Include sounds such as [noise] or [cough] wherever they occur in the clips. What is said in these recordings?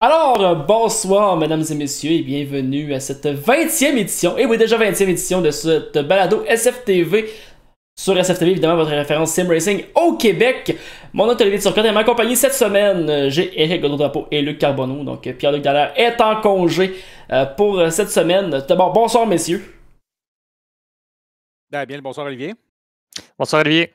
Alors, euh, bonsoir, mesdames et messieurs, et bienvenue à cette 20e édition, et oui, déjà 20e édition de ce balado SFTV. Sur SFTV, évidemment, votre référence Sim Racing au Québec. Mon nom est Olivier Turcotte et m'accompagner cette semaine, euh, j'ai Eric Godot-Drapeau et Luc Carbonneau. Donc, euh, Pierre-Luc Dallaire est en congé pour cette semaine. D'abord, bonsoir, messieurs. Ben, bien, bonsoir, Olivier. Bonsoir, Olivier.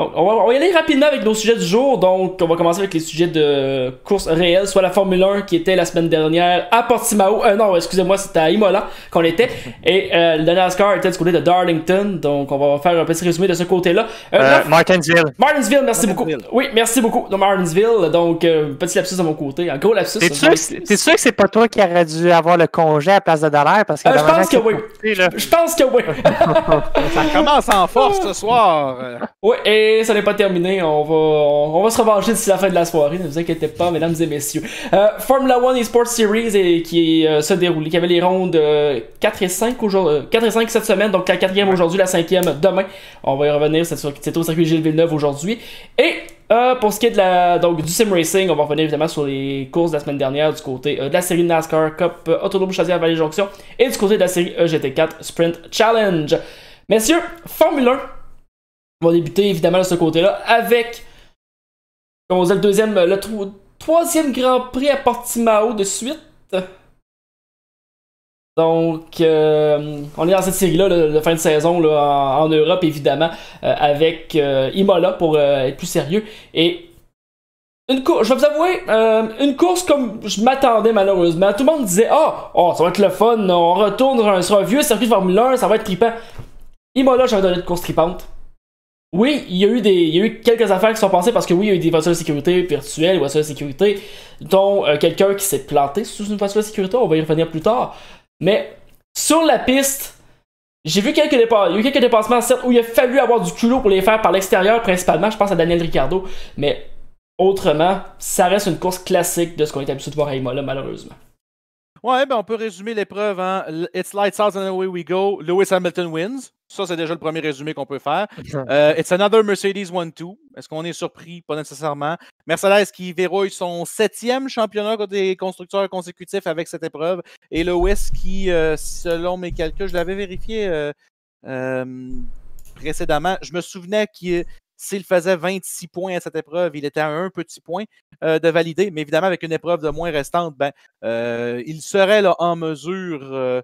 On va, y aller rapidement avec nos sujets du jour. Donc, on va commencer avec les sujets de course réelle, soit la Formule 1 qui était la semaine dernière à Portimao. Euh, non, excusez-moi, c'était à Imola qu'on était. [laughs] Et euh, le NASCAR était du côté de Darlington. Donc, on va faire un petit résumé de ce côté-là. Euh, Martinsville. Martinsville, merci beaucoup. Oui, merci beaucoup. Donc, Martinsville. Donc, petit lapsus de mon côté. Un gros lapsus. T'es sûr, que c'est pas toi qui aurais dû avoir le congé à place de Dallaire? Parce que je pense que, oui. Je pense que oui. Ça commence en force ce soir. Oui, et ça n'est pas terminé. On va, va se revancher d'ici la fin de la soirée. Ne vous inquiétez pas, mesdames et messieurs. Euh, Formula One Esports Series et, qui euh, se déroule, qui avait les rondes 4 euh, et 5 aujourd'hui, euh, 4 et 5 cette semaine, donc la 4 quatrième aujourd'hui, la cinquième demain. On va y revenir. C'est au circuit Gilles Villeneuve aujourd'hui. Et pour ce qui est de la, donc, du sim racing, on va revenir évidemment sur les courses de la semaine dernière du côté de la série NASCAR Cup euh, Autonome à Vallée Jonction et du côté de la série EGT4 Sprint Challenge. Messieurs, Formule 1 on va débuter évidemment de ce côté-là avec, le deuxième, le troisième Grand Prix à Portimao de suite. Donc, euh, on est dans cette série-là de fin de saison en, Europe, évidemment, euh, avec euh, Imola pour être plus sérieux. Et une je vais vous avouer, une course comme je m'attendais malheureusement. Tout le monde disait ah, oh, ça va être le fun, on retourne sur un, vieux circuit de Formule 1, ça va être trippant. Imola, j'avais donné une course tripante. Oui, il y a eu des, quelques affaires qui sont passées parce que oui, il y a eu des voitures de sécurité virtuelles, voitures de sécurité, dont euh, quelqu'un qui s'est planté sous une voiture de sécurité. On va y revenir plus tard. Mais sur la piste, j'ai vu quelques dépassements, il quelques certes, où il a fallu avoir du culot pour les faire par l'extérieur, principalement. Je pense à Daniel Ricardo. mais autrement, ça reste une course classique de ce qu'on est habitué de voir à Imola, malheureusement. Ouais, ben on peut résumer l'épreuve. en hein. « It's lights out and away we go. Lewis Hamilton wins. Ça, c'est déjà le premier résumé qu'on peut faire. [laughs] Euh, it's another Mercedes 1-2. Est-ce qu'on est surpris? Pas nécessairement. Mercedes qui verrouille son septième championnat des constructeurs consécutifs avec cette épreuve. Et Lewis qui, euh, selon mes calculs, je l'avais vérifié euh, précédemment, je me souvenais qu'il s'il faisait 26 points à cette épreuve, il était à un petit point euh, de valider, mais évidemment, avec une épreuve de moins restante, ben, euh, il serait là, en mesure euh,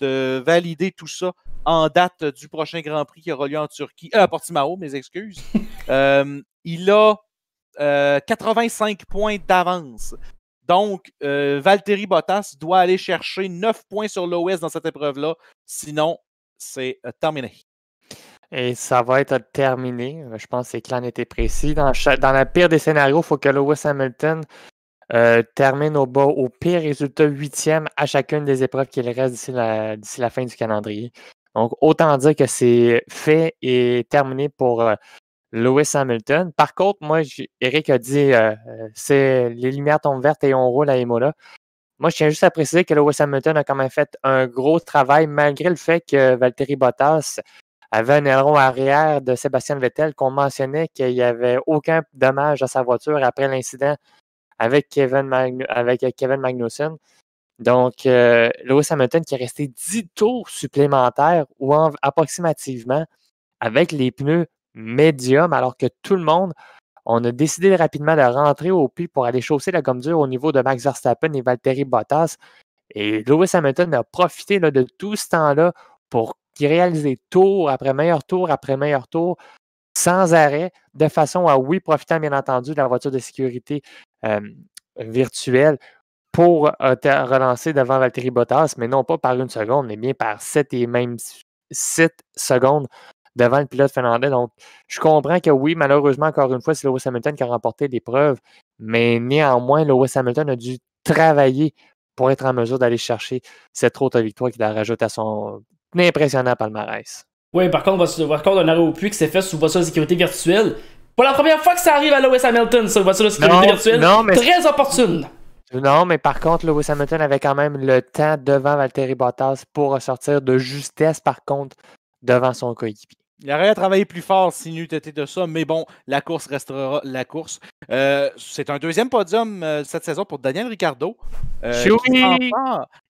de valider tout ça en date du prochain Grand Prix qui aura lieu en Turquie, à Portimao, mes excuses. [laughs] il a 85 points d'avance. Donc, Valtteri Bottas doit aller chercher 9 points sur l'OS dans cette épreuve-là, sinon, c'est terminé. Et ça va être terminé. Je pense que les clans étaient précis. Dans, la pire des scénarios, il faut que Lewis Hamilton euh, termine au, bas, au pire résultat huitième à chacune des épreuves qu'il reste d'ici la, d'ici la fin du calendrier. Donc, autant dire que c'est fait et terminé pour euh, Lewis Hamilton. Par contre, moi, Eric a dit euh, c'est les lumières tombent vertes et on roule à Emola. Moi, je tiens juste à préciser que Lewis Hamilton a quand même fait un gros travail malgré le fait que Valtteri Bottas avait un aileron arrière de Sébastien Vettel qu'on mentionnait qu'il n'y avait aucun dommage à sa voiture après l'incident avec Kevin, avec Kevin Magnussen. Donc, euh, Lewis Hamilton qui est resté 10 tours supplémentaires ou approximativement avec les pneus médiums, alors que tout le monde, on a décidé rapidement de rentrer au puits pour aller chausser la gomme dure au niveau de Max Verstappen et Valtteri Bottas. Et Lewis Hamilton a profité de tout ce temps-là pour qui réalisait tour après meilleur tour après meilleur tour sans arrêt, de façon à, oui, profitant bien entendu de la voiture de sécurité virtuelle pour relancer devant Valtteri Bottas, mais non pas par une seconde, mais bien par sept et même sept secondes devant le pilote finlandais. Donc, je comprends que oui, malheureusement, encore une fois, c'est Lewis Hamilton qui a remporté l'épreuve, mais néanmoins, Lewis Hamilton a dû travailler pour être en mesure d'aller chercher cette autre victoire qu'il a rajoutée à son un impressionnant palmarès. Oui, par contre, va voir contre, un arrêt au puits qui s'est fait sous voiture de sécurité virtuelle. Pour la première fois que ça arrive à Lewis Hamilton, sur voiture de sécurité virtuelle. très opportune. Non, mais par contre, Lewis Hamilton avait quand même le temps devant Valtteri Bottas pour ressortir de justesse, par contre, devant son coéquipier. Il aurait travaillé plus fort s'il n'eût été de ça, mais bon, la course restera la course. Euh, c'est un deuxième podium euh, cette saison pour Daniel Ricardo. Euh,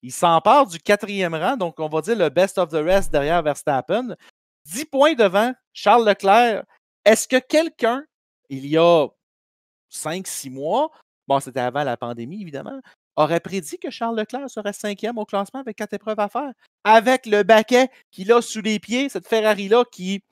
il s'empare du quatrième rang, donc on va dire le best of the rest derrière Verstappen. 10 points devant Charles Leclerc. Est-ce que quelqu'un, il y a 5 six mois, bon, c'était avant la pandémie évidemment, aurait prédit que Charles Leclerc serait cinquième au classement avec quatre épreuves à faire. Avec le baquet qu'il a sous les pieds, cette Ferrari-là qui,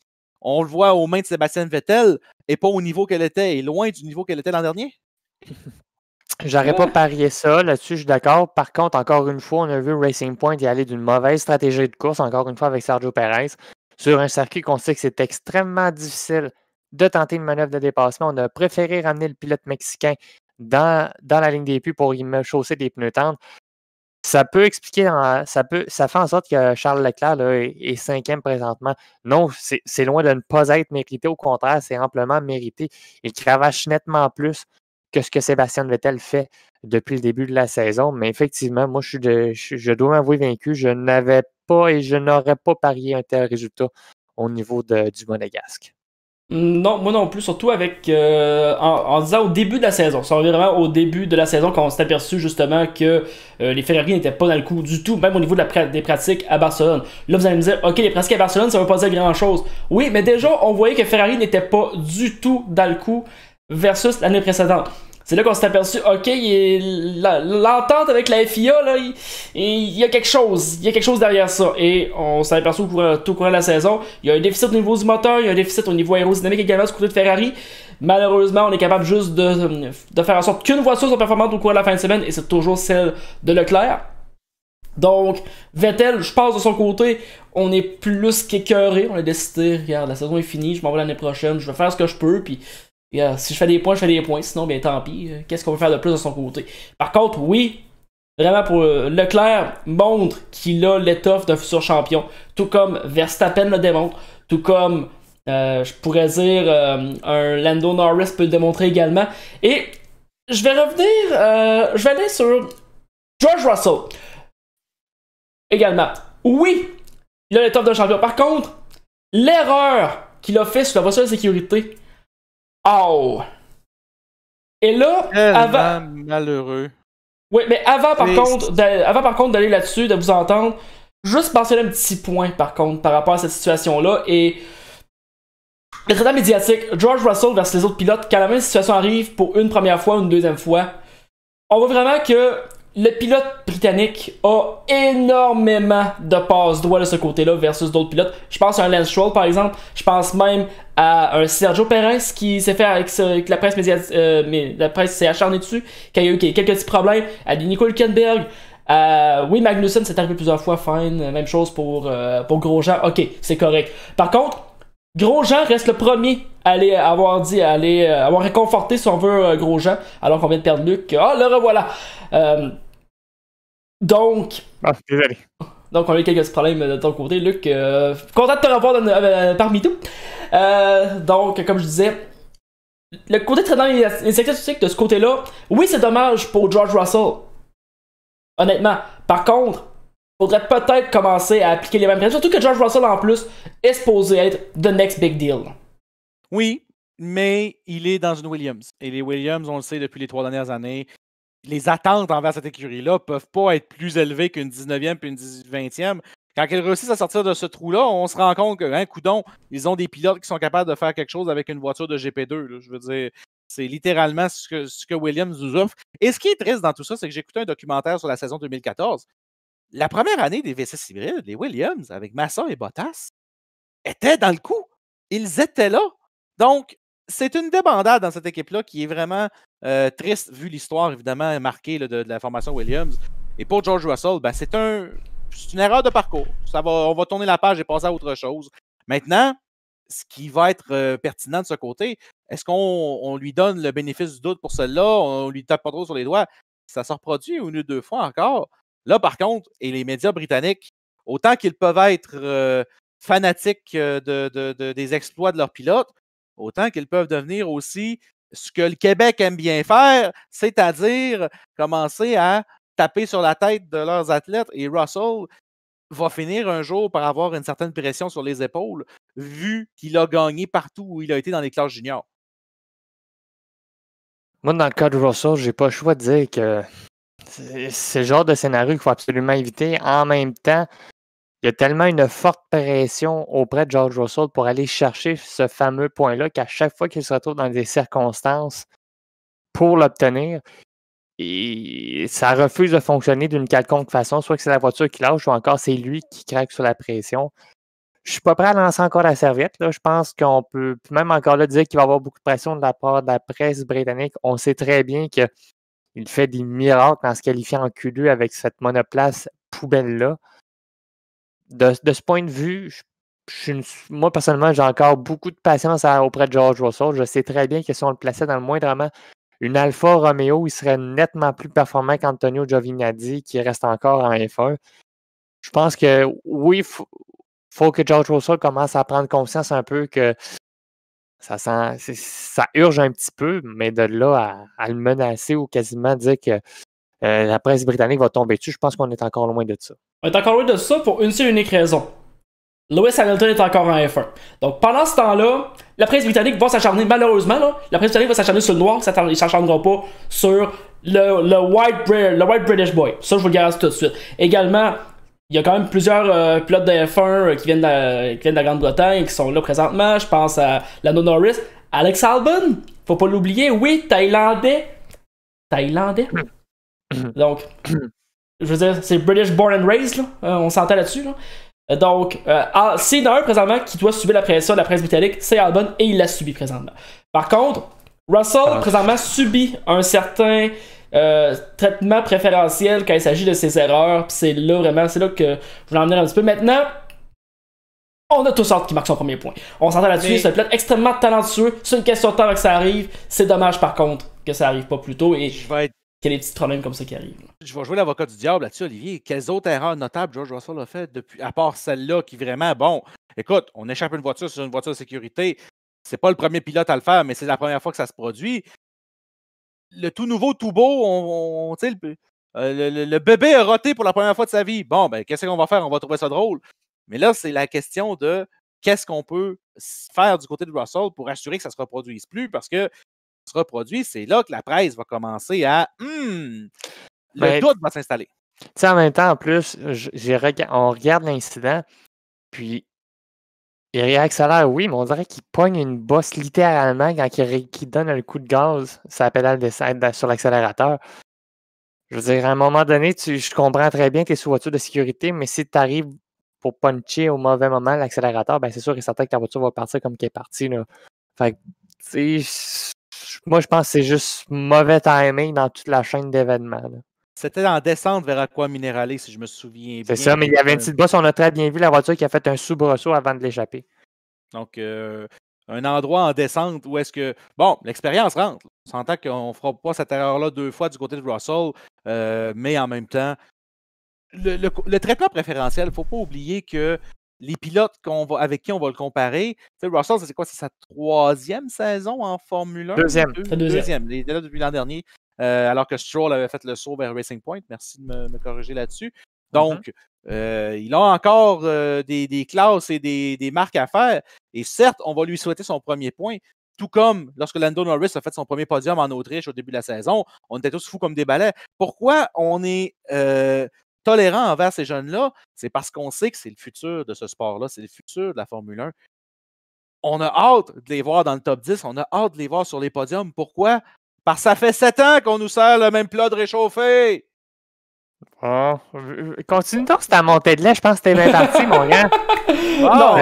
on le voit aux mains de Sébastien Vettel, n'est pas au niveau qu'elle était et loin du niveau qu'elle était l'an dernier. [laughs] J'aurais pas ah! parié ça, là-dessus je suis d'accord. Par contre, encore une fois, on a vu Racing Point y aller d'une mauvaise stratégie de course, encore une fois avec Sergio Perez, sur un circuit qu'on sait que c'est extrêmement difficile de tenter une manœuvre de dépassement. On a préféré ramener le pilote mexicain dans, la ligne des puits pour me chausser des pneus tendres. Ça peut expliquer, ça, peut, ça fait en sorte que Charles Leclerc est, cinquième présentement. Non, c'est loin de ne pas être mérité. Au contraire, c'est amplement mérité. Il cravache nettement plus que ce que Sébastien Vettel fait depuis le début de la saison. Mais effectivement, moi, je, je, dois m'avouer vaincu. Je n'avais pas et je n'aurais pas parié un tel résultat au niveau du Monégasque. Mm, non, moi non plus, surtout avec euh, en, disant au début de la saison. C'est vraiment au début de la saison quand on s'est aperçu justement que euh, les Ferrari n'étaient pas dans le coup du tout, même au niveau des pratiques à Barcelone. Là, vous allez me dire, ok, les pratiques à Barcelone, ça veut pas dire grand chose. Oui, mais déjà, on voyait que Ferrari n'était pas du tout dans le coup versus l'année précédente. C'est là qu'on s'est aperçu, ok, l'entente avec la FIA, là, il, y a quelque chose, il y a quelque chose derrière ça. Et on s'est aperçu au tout au de la saison, il y a un déficit au niveau du moteur, il y a un déficit au niveau aérodynamique également ce côté de Ferrari. Malheureusement, on est capable juste de, faire en sorte qu'une voiture soit performante au cours de la fin de semaine, et c'est toujours celle de Leclerc. Donc, Vettel, je passe de son côté, on est plus qu'écœuré. On a décidé, regarde, la saison est finie, je m'en vais l'année prochaine, je vais faire ce que je peux, puis si je fais des points, je fais des points. Sinon, bien tant pis. Euh, qu'est-ce qu'on peut faire de plus de son côté? Par contre, oui, vraiment pour euh, Leclerc montre qu'il a l'étoffe d'un futur champion. Tout comme Verstappen le démontre. Tout comme euh, je pourrais dire un Lando Norris peut le démontrer également. Et je vais revenir. je vais aller sur George Russell. Également. Oui, il a l'étoffe d'un champion. Par contre, l'erreur qu'il a fait sur la voiture de sécurité Oh! Et là, avant. Malheureux. Oui, mais avant par, Contre, avant, par contre, d'aller là-dessus, de vous entendre, juste mentionner un petit point, par contre, par rapport à cette situation-là. Et le traitement médiatique, George Russell versus les autres pilotes, quand la même situation arrive pour une première fois ou une deuxième fois, on voit vraiment que le pilote britannique a énormément de passe droites de ce côté-là versus d'autres pilotes. Je pense à un Lance Stroll par exemple. Je pense même à un Sergio Perez qui s'est fait avec, la presse médiatique. Euh, mais la presse s'est acharnée dessus, qui a eu quelques petits problèmes. À Nico Hülkenberg. Euh, oui, Magnussen s'est arrivé plusieurs fois, fine. Même chose pour, euh, pour Grosjean. Ok, c'est correct. Par contre, Grosjean reste le premier à aller avoir dit, à aller euh, avoir réconforté si on veut Grosjean, alors qu'on vient de perdre Luc. Ah, oh, le revoilà! Ah, donc. on a eu quelques problèmes de ton côté, Luc. Euh, content de te revoir euh, parmi nous. Euh, donc, comme je disais, le côté traînant les, les de ce côté-là, oui, c'est dommage pour George Russell. Honnêtement. Par contre, faudrait peut-être commencer à appliquer les mêmes règles, Surtout que George Russell, en plus, est supposé être the next big deal. Oui, mais il est dans une Williams. Et les Williams, on le sait depuis les trois dernières années, les attentes envers cette écurie-là ne peuvent pas être plus élevées qu'une 19e puis une 20e. Quand ils réussissent à sortir de ce trou-là, on se rend compte que, coup hein, coudon, ils ont des pilotes qui sont capables de faire quelque chose avec une voiture de GP2. je veux dire, c'est littéralement ce que, ce que, Williams nous offre. Et ce qui est triste dans tout ça, c'est que écouté un documentaire sur la saison 2014. La première année des V6 hybrides, les Williams, avec Massa et Bottas, étaient dans le coup. Ils étaient là. Donc, c'est une débandade dans cette équipe-là qui est vraiment euh, triste vu l'histoire évidemment marquée de, la formation Williams. Et pour George Russell, ben, c'est une erreur de parcours. Ça va, on va tourner la page et passer à autre chose. Maintenant, ce qui va être euh, pertinent de ce côté, est-ce qu'on lui donne le bénéfice du doute pour cela là On lui tape pas trop sur les doigts? Ça se reproduit une ou deux fois encore. Là, par contre, et les médias britanniques, autant qu'ils peuvent être euh, fanatiques des exploits de leurs pilotes, autant qu'ils peuvent devenir aussi ce que le Québec aime bien faire, c'est-à-dire commencer à taper sur la tête de leurs athlètes. Et Russell va finir un jour par avoir une certaine pression sur les épaules, vu qu'il a gagné partout où il a été dans les classes juniors. Moi, dans le cas de Russell, j'ai pas le choix de dire que c'est le genre de scénario qu'il faut absolument éviter. En même temps, il y a tellement une forte pression auprès de George Russell pour aller chercher ce fameux point-là qu'à chaque fois qu'il se retrouve dans des circonstances pour l'obtenir, ça refuse de fonctionner d'une quelconque façon, soit que c'est la voiture qui lâche ou encore c'est lui qui craque sur la pression. Je suis pas prêt à lancer encore la serviette. Là. Je pense qu'on peut même encore le dire qu'il va y avoir beaucoup de pression de la part de la presse britannique. On sait très bien qu'il fait des miracles en se qualifiant en Q2 avec cette monoplace poubelle-là de, ce point de vue, moi, personnellement, j'ai encore beaucoup de patience auprès de George Russell. Je sais très bien que si on le plaçait dans le moindre moment, une Alpha Romeo, il serait nettement plus performant qu'Antonio Giovinazzi, qui reste encore en F1. Je pense que oui, il faut, que George Russell commence à prendre conscience un peu que ça, sent, ça urge un petit peu, mais de là à, le menacer ou quasiment dire que euh, la presse britannique va tomber dessus, je pense qu'on est encore loin de ça. Mais est encore loin de ça pour une seule unique raison. Lewis Hamilton est encore en F1. Donc pendant ce temps-là, la presse britannique va s'acharner, malheureusement, là, la presse britannique va s'acharner sur le noir, ils ne s'acharneront pas sur le, white, British Boy. Ça, je vous le garantis tout de suite. Également, il y a quand même plusieurs euh, pilotes de F1 euh, qui viennent de, la, de Grande-Bretagne qui sont là présentement. Je pense à Lando Norris, Alex Albon, faut pas l'oublier, oui, Thaïlandais. Thaïlandais. Hmm. Donc, hmm je veux dire, c'est British born and raised, là, euh, on s'entend là-dessus. Là. Euh, donc, euh, ah, c'est un présentement qui doit subir la pression de la presse britannique, c'est Albon, et il l'a subi présentement. Par contre, Russell, ah. présentement, subit un certain traitement préférentiel quand il s'agit de ses erreurs. C'est là vraiment, c'est là que je voulais en venir un petit peu. Maintenant, on a tous sortes qui marque son premier point. On s'entend là-dessus, ça c'est un extrêmement talentueux. C'est une question de temps que ça arrive. C'est dommage par contre que ça arrive pas plus tôt. Et... Je vais être qu'il y a des petits problèmes comme ça qui arrivent. Je vais jouer l'avocat du diable là-dessus, Olivier. Quelles autres erreurs notables George Russell a fait depuis, à part celle-là qui vraiment, bon, écoute, on échappe une voiture sur une voiture de sécurité. C'est pas le premier pilote à le faire, mais c'est la première fois que ça se produit. Le tout nouveau, tout beau, on, euh, le, le, bébé a roté pour la première fois de sa vie. Bon, ben, qu'est-ce qu'on va faire? On va trouver ça drôle. Mais là, c'est la question de qu'est-ce qu'on peut faire du côté de Russell pour assurer que ça ne se reproduise plus parce que se reproduit, c'est là que la presse va commencer à. Hmm, le ben, doute va s'installer. Tu sais, en même temps, en plus, rega on regarde l'incident, puis il réaccélère, oui, mais on dirait qu'il pogne une bosse littéralement quand il, donne un coup de gaz ça pédale de, sur l'accélérateur. Je veux dire, à un moment donné, je comprends très bien que tu es sous voiture de sécurité, mais si tu arrives pour puncher au mauvais moment l'accélérateur, ben c'est sûr et certain que ta voiture va partir comme qu'elle est partie. Là. Fait que, moi, je pense que c'est juste mauvais timing dans toute la chaîne d'événements. C'était en descente vers Aqua Minéralé, si je me souviens bien. C'est ça, mais il y avait une petite bosse. On a très bien vu la voiture qui a fait un soubresaut avant de l'échapper. Donc, euh, un endroit en descente où est-ce que. Bon, l'expérience rentre. On s'entend qu'on ne fera pas cette erreur-là deux fois du côté de Russell, euh, mais en même temps, le traitement préférentiel, il ne faut pas oublier que les pilotes qu'on va, avec qui on va le comparer. Phil Russell, c'est quoi? C'est sa troisième saison en Formule 1? Deuxième. deuxième. Il était là depuis l'an dernier, euh, alors que Stroll avait fait le saut vers Racing Point. Merci de me, corriger là-dessus. Mm-hmm. Donc, euh, il a encore euh, des, classes et des, des, marques à faire. Et certes, on va lui souhaiter son premier point. Tout comme lorsque Lando Norris a fait son premier podium en Autriche au début de la saison, on était tous fous comme des balais. Pourquoi on est tolérant envers ces jeunes-là, c'est parce qu'on sait que c'est le futur de ce sport-là, c'est le futur de la Formule 1. On a hâte de les voir dans le top 10, on a hâte de les voir sur les podiums. Pourquoi? Parce que ça fait sept ans qu'on nous sert le même plat de réchauffé. Ah, continue donc c'est ta montée de lait, je pense que t'es bien parti, mon gars. [laughs] Ah,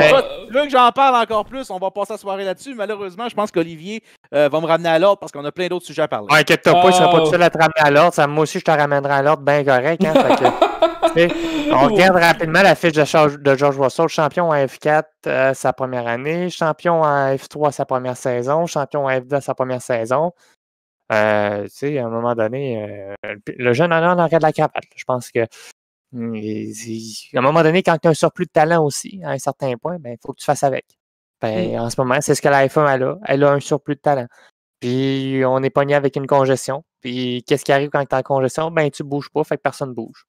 que j'en parle encore plus, on va passer la soirée là-dessus. Malheureusement, je pense qu'Olivier euh, va me ramener à l'ordre parce qu'on a plein d'autres sujets à parler. inquiète-toi pas, il sera pas tout oh. seul à te ramener à l'ordre. Moi aussi, je te ramènerai à l'ordre bien correct. Hein, [laughs] on regarde rapidement la fiche de, de George Russell, champion en F4 euh, sa première année, champion en F3 sa première saison, champion en F2 sa première saison. Euh, tu sais, à un moment donné, euh, le jeune en a en de la cravate. Je pense que hmm, à un moment donné, quand tu as un surplus de talent aussi, à un certain point, il ben, faut que tu fasses avec. Ben, mm. En ce moment, c'est ce que la F1 elle a. Elle a un surplus de talent. Puis on est pogné avec une congestion. Puis qu'est-ce qui arrive quand tu es en congestion? Ben tu bouges pas, fait que personne ne bouge.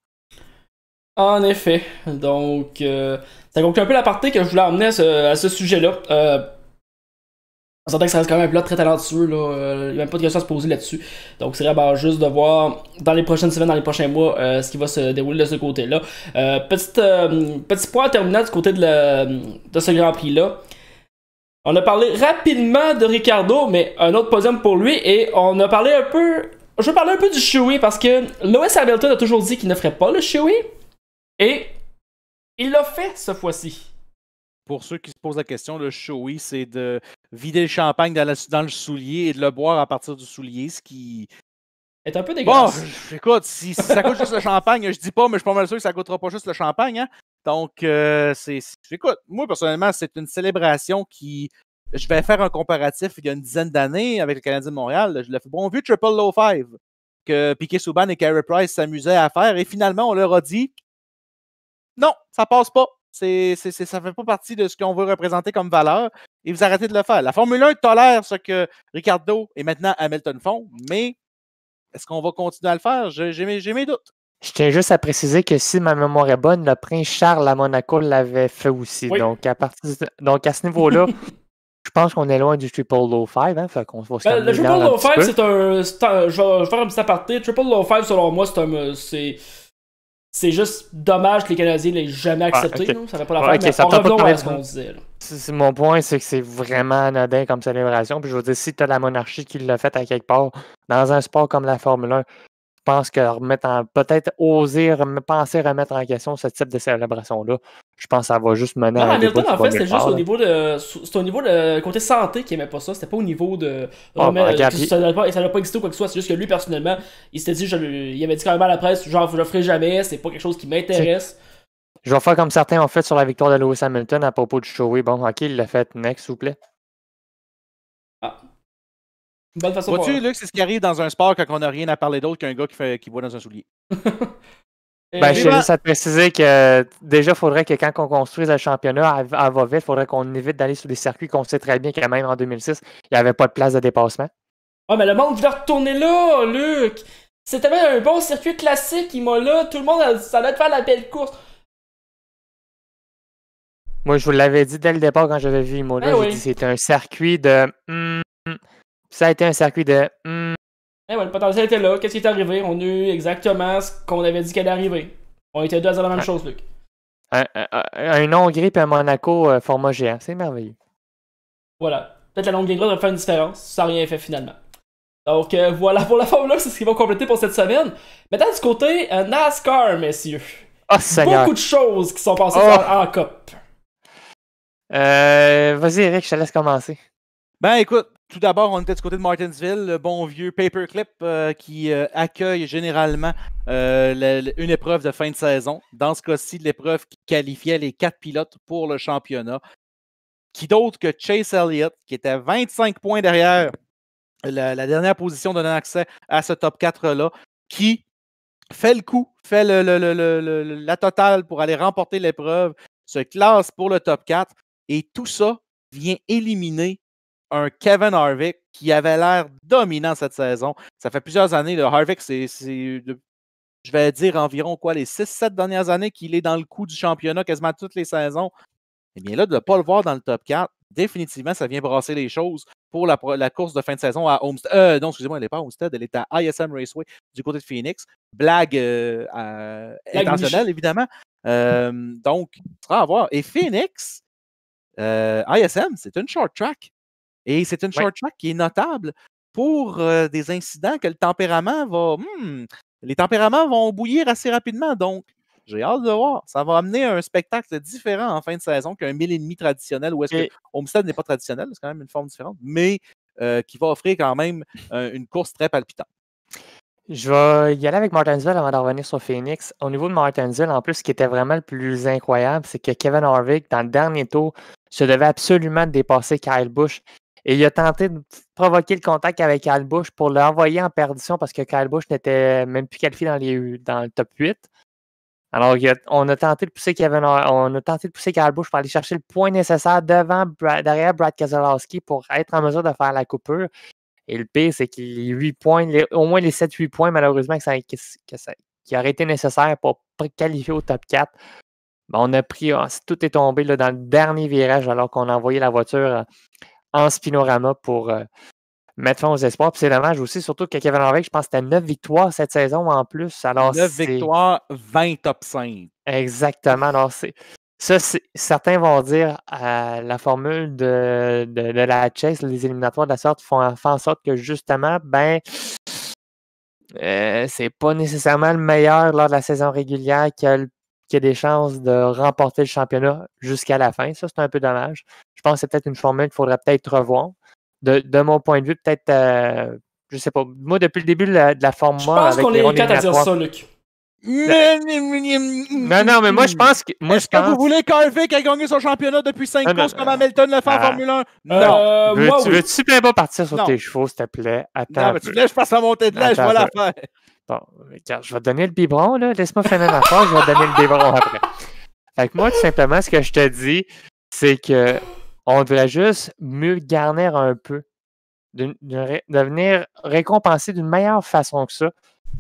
En effet. Donc, euh, ça conclut un peu la partie que je voulais amener à ce, sujet-là. Euh, on que ça reste quand même un pilote très talentueux. Là. Euh, il n'y a même pas de question à se poser là-dessus. Donc, c'est ben, juste de voir dans les prochaines semaines, dans les prochains mois, euh, ce qui va se dérouler de ce côté-là. petit point terminant du côté de, ce Grand Prix-là. On a parlé rapidement de Ricardo, mais un autre podium pour lui. Et on a parlé un peu. Je vais parler un peu du Chewy parce que Lewis Hamilton a toujours dit qu'il ne ferait pas le Chewy. Et il l'a fait cette fois-ci. Pour ceux qui se posent la question, le showy, c'est de vider le champagne dans, le soulier et de le boire à partir du soulier, ce qui. Est un peu dégueulasse. Bon, [laughs] écoute, si, ça coûte juste le champagne, je dis pas, mais je suis pas mal sûr que ça coûtera pas juste le champagne. Hein. Donc, euh, c'est. Écoute, moi, personnellement, c'est une célébration qui. Je vais faire un comparatif il y a une dizaine d'années avec le Canadien de Montréal. Je l'ai fait bon vu Triple Low Five que Piquet Souban et Carey Price s'amusaient à faire. Et finalement, on leur a dit non, ça passe pas. C'est, c'est, ça ne fait pas partie de ce qu'on veut représenter comme valeur. Et vous arrêtez de le faire. La Formule 1 tolère ce que Ricardo et maintenant Hamilton font, mais est-ce qu'on va continuer à le faire? j'ai, mes, j'ai, mes, doutes. Je tiens juste à préciser que si ma mémoire est bonne, le prince Charles à Monaco l'avait fait aussi. Donc, à partir donc, à ce niveau-là, [laughs] je pense qu'on est loin du Triple Low 5. Hein, fait qu'on ben, le Triple Low 5, c'est un, Je vais faire un petit aparté. Triple Low 5, selon moi, c'est un. C'est c'est juste dommage que les Canadiens ne l'aient jamais ah, accepté. Ça fait pas la Okay, mais revenons à ce qu'on disait. mon point, c'est que c'est vraiment anodin comme célébration. Puis je veux dire, si tu as la monarchie qui l'a fait à quelque part, dans un sport comme la Formule 1, pense que remettre peut-être oser penser penser remettre en question ce type de célébration-là, je pense que ça va juste mener à un Hamilton, en fait, c'était juste au niveau de. c'est au niveau de côté santé qu'il n'aimait pas ça. C'était pas au niveau de. Ah, ben, ça n'a pas, existé ou quoi que ce soit. C'est juste que lui, personnellement, il s'était dit, je, il avait dit quand même à la presse, genre, je le ferai jamais, c'est pas quelque chose qui m'intéresse. Je vais faire comme certains ont fait sur la victoire de Lewis Hamilton à propos du show. Oui, bon, ok, il l'a fait next, s'il vous plaît. Ah bonne Vois-tu, Luc, c'est ce qui arrive dans un sport quand on n'a rien à parler d'autre qu'un gars qui, fait, boit dans un soulier. [laughs] ben, je juste à te préciser que déjà, faudrait que quand on construise un championnat, à il faudrait qu'on évite d'aller sur des circuits qu'on sait très bien qu'en même en 2006, il n'y avait pas de place de dépassement. Ah, mais le monde voulait retourner là, Luc! C'était même un bon circuit classique, il là, tout le monde, euh, ça allait te faire la belle course. Moi, je vous l'avais dit dès le départ quand j'avais vu Imola, c'était ben un circuit de hmm, ça a été un circuit de. Hmm. Eh ouais, le potentiel était là. Qu'est-ce qui est arrivé On a eu exactement ce qu'on avait dit qu'elle allait arriver. On était deux à la même chose, Luc. Un, Hongrie et un Monaco euh, format géant. C'est merveilleux. Voilà. Peut-être la longue ligne droite va faire une différence. Ça n'a rien fait finalement. Donc euh, voilà pour la [laughs] Formule là c'est ce qu'ils vont compléter pour cette semaine. Maintenant, du côté un euh, NASCAR, messieurs. Oh, Seigneur. Beaucoup de choses qui sont passées oh. en, COP. Euh, Vas-y, Eric, je te laisse commencer. Ben écoute, tout d'abord, on était du côté de Martinsville, le bon vieux Paperclip euh, qui euh, accueille généralement euh, une épreuve de fin de saison. Dans ce cas-ci, l'épreuve qui qualifiait les quatre pilotes pour le championnat. Qui d'autre que Chase Elliott, qui était 25 points derrière la, dernière position donnant accès à ce top 4-là, qui fait le coup, fait la totale pour aller remporter l'épreuve, se classe pour le top 4. Et tout ça vient éliminer un Kevin Harvick qui avait l'air dominant cette saison. Ça fait plusieurs années. Le Harvick, c'est, je vais dire, environ quoi, les 6-7 dernières années qu'il est dans le coup du championnat quasiment toutes les saisons. Eh bien là, de ne pas le voir dans le top 4, définitivement, ça vient brasser les choses pour la, course de fin de saison à Homestead. Euh, non, excusez-moi, elle n'est pas à Homestead, elle est à ISM Raceway du côté de Phoenix. Blague euh, intentionnelle, évidemment. Euh, donc, à voir. Et Phoenix, ISM, c'est une short track. Et c'est une short track qui est notable pour des incidents que le tempérament va. Hmm, les tempéraments vont bouillir assez rapidement. Donc, j'ai hâte de voir. Ça va amener un spectacle différent en fin de saison qu'un mille et demi traditionnel Ou est-ce que Homestead n'est pas traditionnel, c'est quand même une forme différente, mais qui va offrir quand même une course très palpitante. Je vais y aller avec Martinsville avant de revenir sur Phoenix. Au niveau de Martinsville, en plus, ce qui était vraiment le plus incroyable, c'est que Kevin Harvick, dans le dernier tour, se devait absolument dépasser Kyle Busch. Et il a tenté de provoquer le contact avec Kyle Busch pour l'envoyer en perdition parce que Kyle Busch n'était même plus qualifié dans, le top 8. Alors, on a tenté de pousser on a tenté de pousser Kyle Busch pour aller chercher le point nécessaire devant, derrière Brad Keselowski pour être en mesure de faire la coupure. Et le pire, c'est qu'il 8 points, au moins les 7-8 points, malheureusement, qui auraient été nécessaires pour qualifier au top 4, ben, on a pris, ah, tout est tombé dans le dernier virage alors qu'on a envoyé la voiture euh, en spinorama pour euh, mettre fin aux espoirs. Puis c'est dommage aussi, surtout que Kevin Harvick, je pense que as 9 victoires cette saison en plus. Alors 9 victoires, 20 top 5. Exactement. Alors, c'est. Ça, certains vont dire à euh, la formule de, la chase, les éliminatoires de la sorte font, en sorte que justement, ben, euh, c'est pas nécessairement le meilleur lors de la saison régulière que le qu'il y a des chances de remporter le championnat jusqu'à la fin. Ça, c'est un peu dommage. Je pense que c'est peut-être une formule qu'il faudrait peut-être revoir. De, mon point de vue, peut-être, je euh, je sais pas, moi, depuis le début de la, formule, Je pense qu'on est quatre à dire ça, Luc. Non, non, mais moi je pense que. Est-ce que vous voulez qu'Harvick ait gagné son championnat depuis 5 courses comme Hamilton l'a fait en euh, Formule 1? Non. tu euh, veux-tu, pas partir sur tes chevaux, s'il te plaît? Attends. Non, mais tu veux, je passe la montée de lait, je vais la faire. Bon, je vais donner le biberon, là. Laisse-moi finir ma je vais donner le biberon après. Fait que moi, tout simplement, ce que je te dis, c'est que on devrait juste mieux garnir un peu, de, de venir récompenser d'une meilleure façon que ça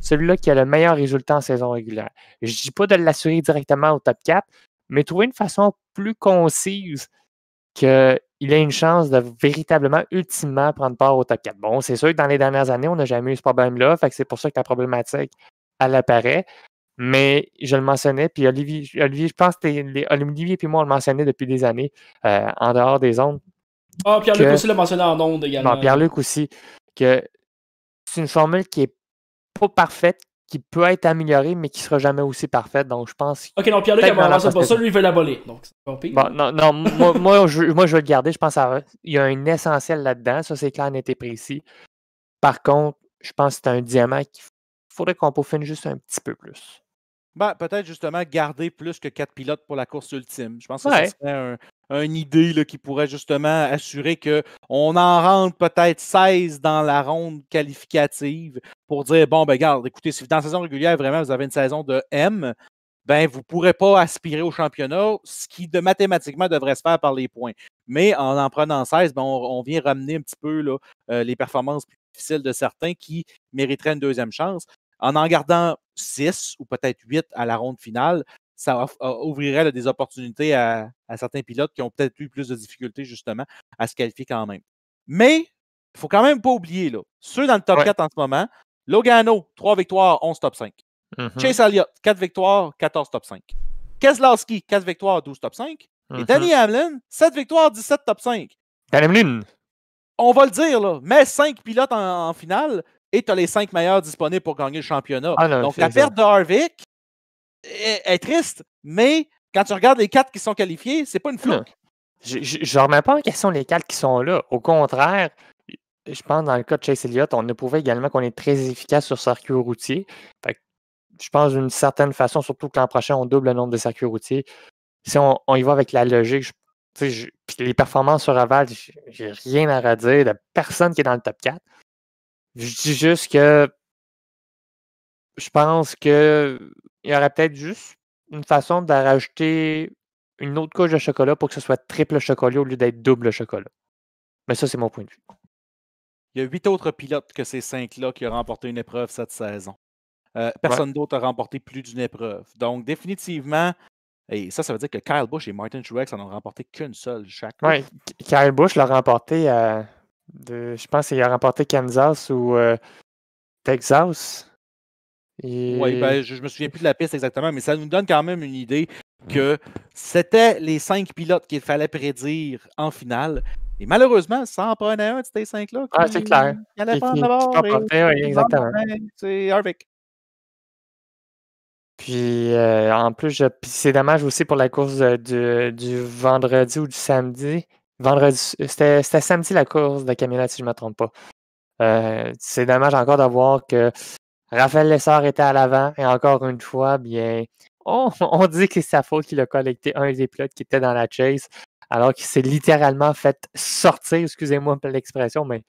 celui-là qui a le meilleur résultat en saison régulière. Je ne dis pas de l'assurer directement au top 4, mais trouver une façon plus concise que il a une chance de véritablement, ultimement, prendre part au top 4. Bon, c'est sûr que dans les dernières années, on n'a jamais eu ce problème-là, fait que c'est pour ça que la problématique, elle apparaît. Mais je le mentionnais, puis Olivier, je pense que Olivier et moi, on le mentionnait depuis des années, euh, en dehors des ondes. Ah, Pierre-Luc aussi l'a mentionné en ondes également. Pierre-Luc aussi, que c'est une formule qui n'est pas parfaite, qui peut être améliorée, mais qui sera jamais aussi parfaite. Donc, je pense. Ok, non, Pierre-Luc, va ça. Lui, il veut l'aboler. Donc, c'est pas pire. non, non [laughs] moi, je, moi, je veux le garder. Je pense qu'il y a un essentiel là-dedans. Ça, c'est clair, n'était précis. Par contre, je pense que c'est un diamant qu'il faudrait qu'on peaufine juste un petit peu plus. Ben, peut-être justement garder plus que quatre pilotes pour la course ultime. Je pense que ça serait une idée qui pourrait justement assurer qu'on en rentre peut-être 16 dans la ronde qualificative pour dire bon, ben garde. écoutez, si dans la saison régulière, vraiment, vous avez une saison de M, ben vous ne pourrez pas aspirer au championnat, ce qui de mathématiquement devrait se faire par les points. Mais en en prenant 16, ben, on, vient ramener un petit peu euh, les performances plus difficiles de certains qui mériteraient une deuxième chance. En en gardant 6 ou peut-être 8 à la ronde finale, ça ouvrirait des opportunités à, certains pilotes qui ont peut-être eu plus de difficultés justement à se qualifier quand même. Mais il ne faut quand même pas oublier, ceux dans le top 4 en ce moment, Logano, 3 victoires, 11 top 5. Mm-hmm. Chase Elliott, 4 victoires, 14 top 5. Keslowski, 4 victoires, 12 top 5. Et mm-hmm. Danny Hamlin, 7 victoires, 17 top 5. Hamlin. On va le dire, là, mais 5 pilotes en finale, et tu as les cinq meilleurs disponibles pour gagner le championnat. Ah Donc, la perte de Harvick est, triste, mais quand tu regardes les quatre qui sont qualifiés, c'est pas une ah flouque. Je ne remets pas en question les quatre qui sont là. Au contraire, je pense dans le cas de Chase Elliott, on a prouvé également qu'on est très efficace sur circuit routier. je pense d'une certaine façon, surtout que l'an prochain, on double le nombre de circuits routiers. Si on, y va avec la logique, les performances sur Aval, j'ai rien à redire de personne qui est dans le top 4. Je dis juste que je pense que il y aurait peut-être juste une façon d'en rajouter une autre couche de chocolat pour que ce soit triple chocolat au lieu d'être double chocolat. Mais ça, c'est mon point de vue. Il y a huit autres pilotes que ces cinq-là qui ont remporté une épreuve cette saison. Euh, personne d'autre a remporté plus d'une épreuve. Donc, définitivement, et ça, ça veut dire que Kyle Busch et Martin Truex en ont remporté qu'une seule chaque. Oui, Kyle Busch l'a remporté à de, je pense qu'il a remporté Kansas ou euh, Texas. Oui, ben, je, me souviens plus de la piste exactement, mais ça nous donne quand même une idée que c'était les cinq pilotes qu'il fallait prédire en finale. Et malheureusement, sans prendre prenait un de ces cinq-là. Ah, c'est clair. Il allait d'abord. exactement. C'est Harvick. Puis euh, en plus, c'est dommage aussi pour la course euh, du, vendredi ou du samedi vendredi. C'était samedi la course de Camilla, si je ne me trompe pas. Euh, c'est dommage encore de voir que Raphaël Lessard était à l'avant et encore une fois, bien, [laughs] on, dit que c'est sa faute qu'il a collecté un des pilotes qui était dans la chase, alors qu'il s'est littéralement fait sortir, excusez-moi l'expression, mais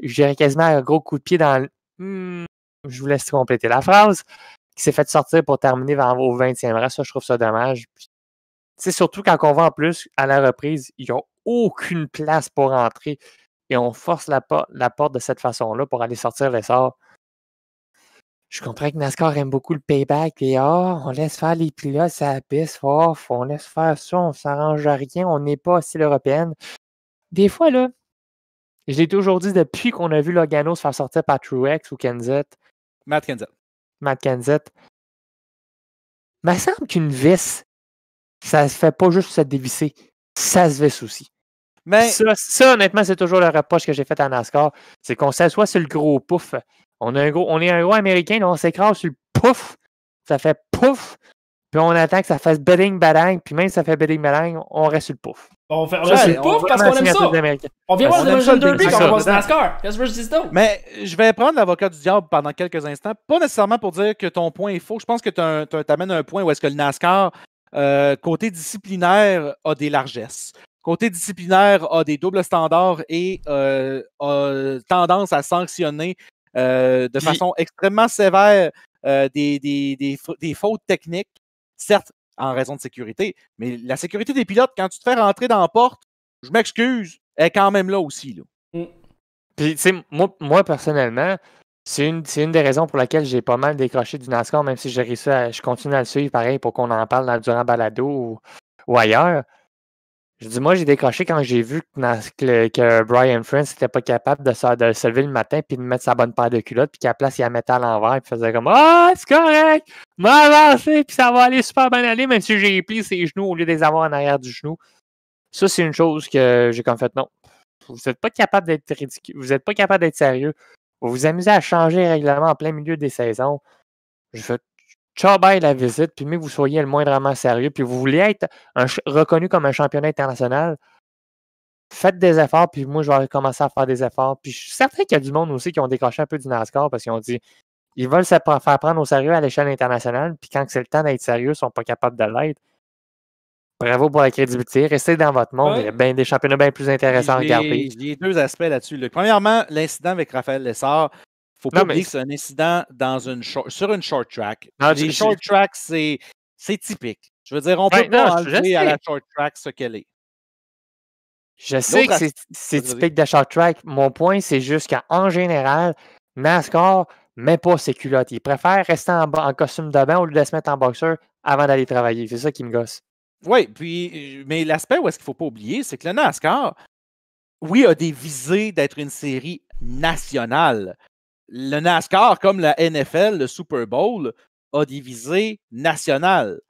j'ai quasiment un gros coup de pied dans le. Hmm, je vous laisse compléter la phrase, qui s'est fait sortir pour terminer au 20e rang. Ça, je trouve ça dommage. C'est surtout quand on voit en plus, à la reprise, ils ont aucune place pour entrer. Et on force la, porte de cette façon-là pour aller sortir les sorts. Je comprends que NASCAR aime beaucoup le payback et ah, on laisse faire les pilotes, ça pisse on laisse faire ça, on s'arrange à rien, on n'est pas aussi européenne. Des fois, là, je l'ai toujours dit depuis qu'on a vu Logano se faire sortir par Truex ou Kenzett. Matt Kenzett. Matt Kenzett. Il semble qu'une vis, ça se fait pas juste se dévisser, ça se visse aussi. Mais... Ça, honnêtement, c'est toujours le reproche que j'ai fait à NASCAR. C'est qu'on s'assoit sur le gros pouf. On, a un on est un gros américain, on s'écrase sur le pouf. Ça fait pouf. Puis on attend que ça fasse bedding badang. Puis même si ça fait bedding badang, on reste sur le pouf. On fait sur le pouf parce qu'on aime ça. On vient ben, voir le jeune Derby quand on passe NASCAR. Qu'est-ce que je dis Mais je vais prendre l'avocat du diable pendant quelques instants. Pas nécessairement pour dire que ton point est faux. Je pense que tu amènes un point où est-ce que le NASCAR, euh, côté disciplinaire, a des largesses. Côté disciplinaire, a des doubles standards et euh, a tendance à sanctionner euh, de façon extrêmement sévère euh, des, des, fautes techniques, certes en raison de sécurité, mais la sécurité des pilotes, quand tu te fais rentrer dans la porte, je m'excuse, est quand même là aussi. Mm. Puis, tu sais, moi, personnellement, c'est une, des raisons pour laquelle j'ai pas mal décroché du NASCAR, même si j'ai réussi je continue à le suivre pareil pour qu'on en parle dans, durant Balado ou ailleurs. Je dis, moi, j'ai décroché quand j'ai vu que, Brian France n'était pas capable de se, lever le matin puis de mettre sa bonne paire de culottes, puis qu'à la place, il la mettait à l'envers, Il faisait comme Ah, oh, c'est correct, m'avancer, puis ça va aller super bien aller, même si j'ai plié ses genoux au lieu de les avoir en arrière du genou. Ça, c'est une chose que j'ai comme fait non. Vous n'êtes pas capable d'être ridicule, vous n'êtes pas capable d'être sérieux. Vous vous amusez à changer les en plein milieu des saisons. Je fais Ciao, bye la visite, puis mais vous soyez le moindrement sérieux, puis vous voulez être reconnu comme un championnat international, faites des efforts, puis moi, je vais commencer à faire des efforts. Puis je suis certain qu'il y a du monde aussi qui ont décroché un peu du NASCAR parce qu'ils ont dit ils veulent se faire prendre au sérieux à l'échelle internationale, puis quand c'est le temps d'être sérieux, ils ne sont pas capables de l'être. Bravo pour la crédibilité. Restez dans votre monde. Il y a des championnats bien plus intéressants à regarder. Il y a deux aspects là-dessus. Premièrement, l'incident avec Raphaël Lessard, ne faut pas oublier que c'est un incident dans une sur une short track. les short tracks, c'est, c'est typique. Je veux dire, on peut pas enlever à la short track ce qu'elle est. Je sais que c'est, typique de short track. Mon point, c'est juste qu'en général, NASCAR met pas ses culottes. Il préfère rester en, costume de bain au lieu de se mettre en boxeur avant d'aller travailler. C'est ça qui me gosse. Oui, puis, euh, mais l'aspect où est-ce qu'il ne faut pas oublier, c'est que le NASCAR, oui, a des visées d'être une série nationale le NASCAR, comme la NFL, le Super Bowl, a des visées nationales.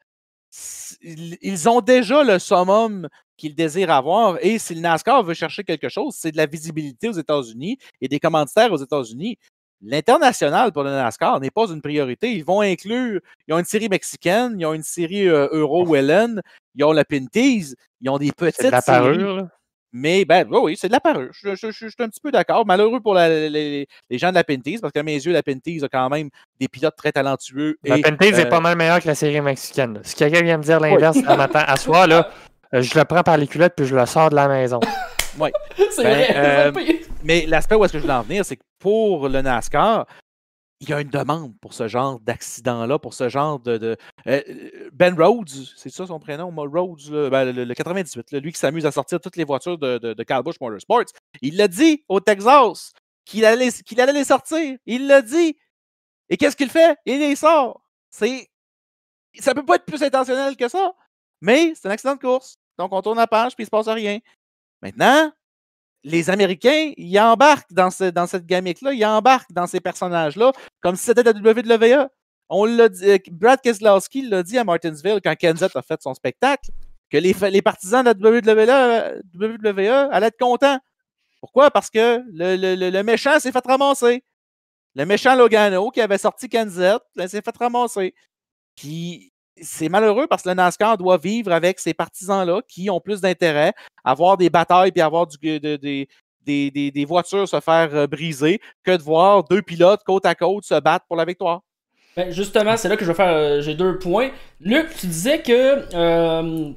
Ils ont déjà le summum qu'ils désirent avoir. Et si le NASCAR veut chercher quelque chose, c'est de la visibilité aux États-Unis et des commanditaires aux États-Unis. L'international pour le NASCAR n'est pas une priorité. Ils vont inclure, ils ont une série mexicaine, ils ont une série euh, Euro-Wellen, ils ont la Pinties, ils ont des petites séries. Mais ben, oui, c'est de la parure. Je, suis un petit peu d'accord. Malheureux pour les, gens de la Pentease, parce qu'à mes yeux, la Pentease a quand même des pilotes très talentueux. la Pentease est euh, pas mal meilleure que la série mexicaine. Si quelqu'un vient me dire l'inverse matin à soi, là, euh, je le prends par les culottes puis je le sors de la maison. Oui. [laughs] c'est ben, vrai. Euh, mais l'aspect où est-ce que je veux en venir, c'est que pour le NASCAR, il y a une demande pour ce genre d'accident-là, pour ce genre de. Euh, euh, ben Rhodes, c'est ça son prénom, Rhodes, ben, le, 98, lui qui s'amuse à sortir toutes les voitures de, de, Motorsports. Il l'a dit au Texas qu'il allait, qu'il allait les sortir. Il l'a dit. Et qu'est-ce qu'il fait? Il les sort. C'est. Ça peut pas être plus intentionnel que ça, mais c'est un accident de course. Donc on tourne la page puis il se passe rien. Maintenant, les Américains, ils embarquent dans, ce, dans cette gamique-là, ils embarquent dans ces personnages-là, comme si c'était la WWE. On l'a dit, euh, Brad Keselowski l'a dit à Martinsville quand Kenseth a fait son spectacle, que les, les partisans de la WWE, WWE, allaient être contents. Pourquoi? Parce que le, méchant s'est fait ramasser. Le méchant Logano qui avait sorti Kenzett, ben, s'est fait ramasser. Puis c'est malheureux parce que le NASCAR doit vivre avec ces partisans-là qui ont plus d'intérêt, à avoir des batailles puis avoir du, des, voitures se faire euh, briser que de voir deux pilotes côte à côte se battre pour la victoire. Ben, justement, c'est là que je vais faire. Euh, j'ai deux points. Luc, tu disais que. Euh,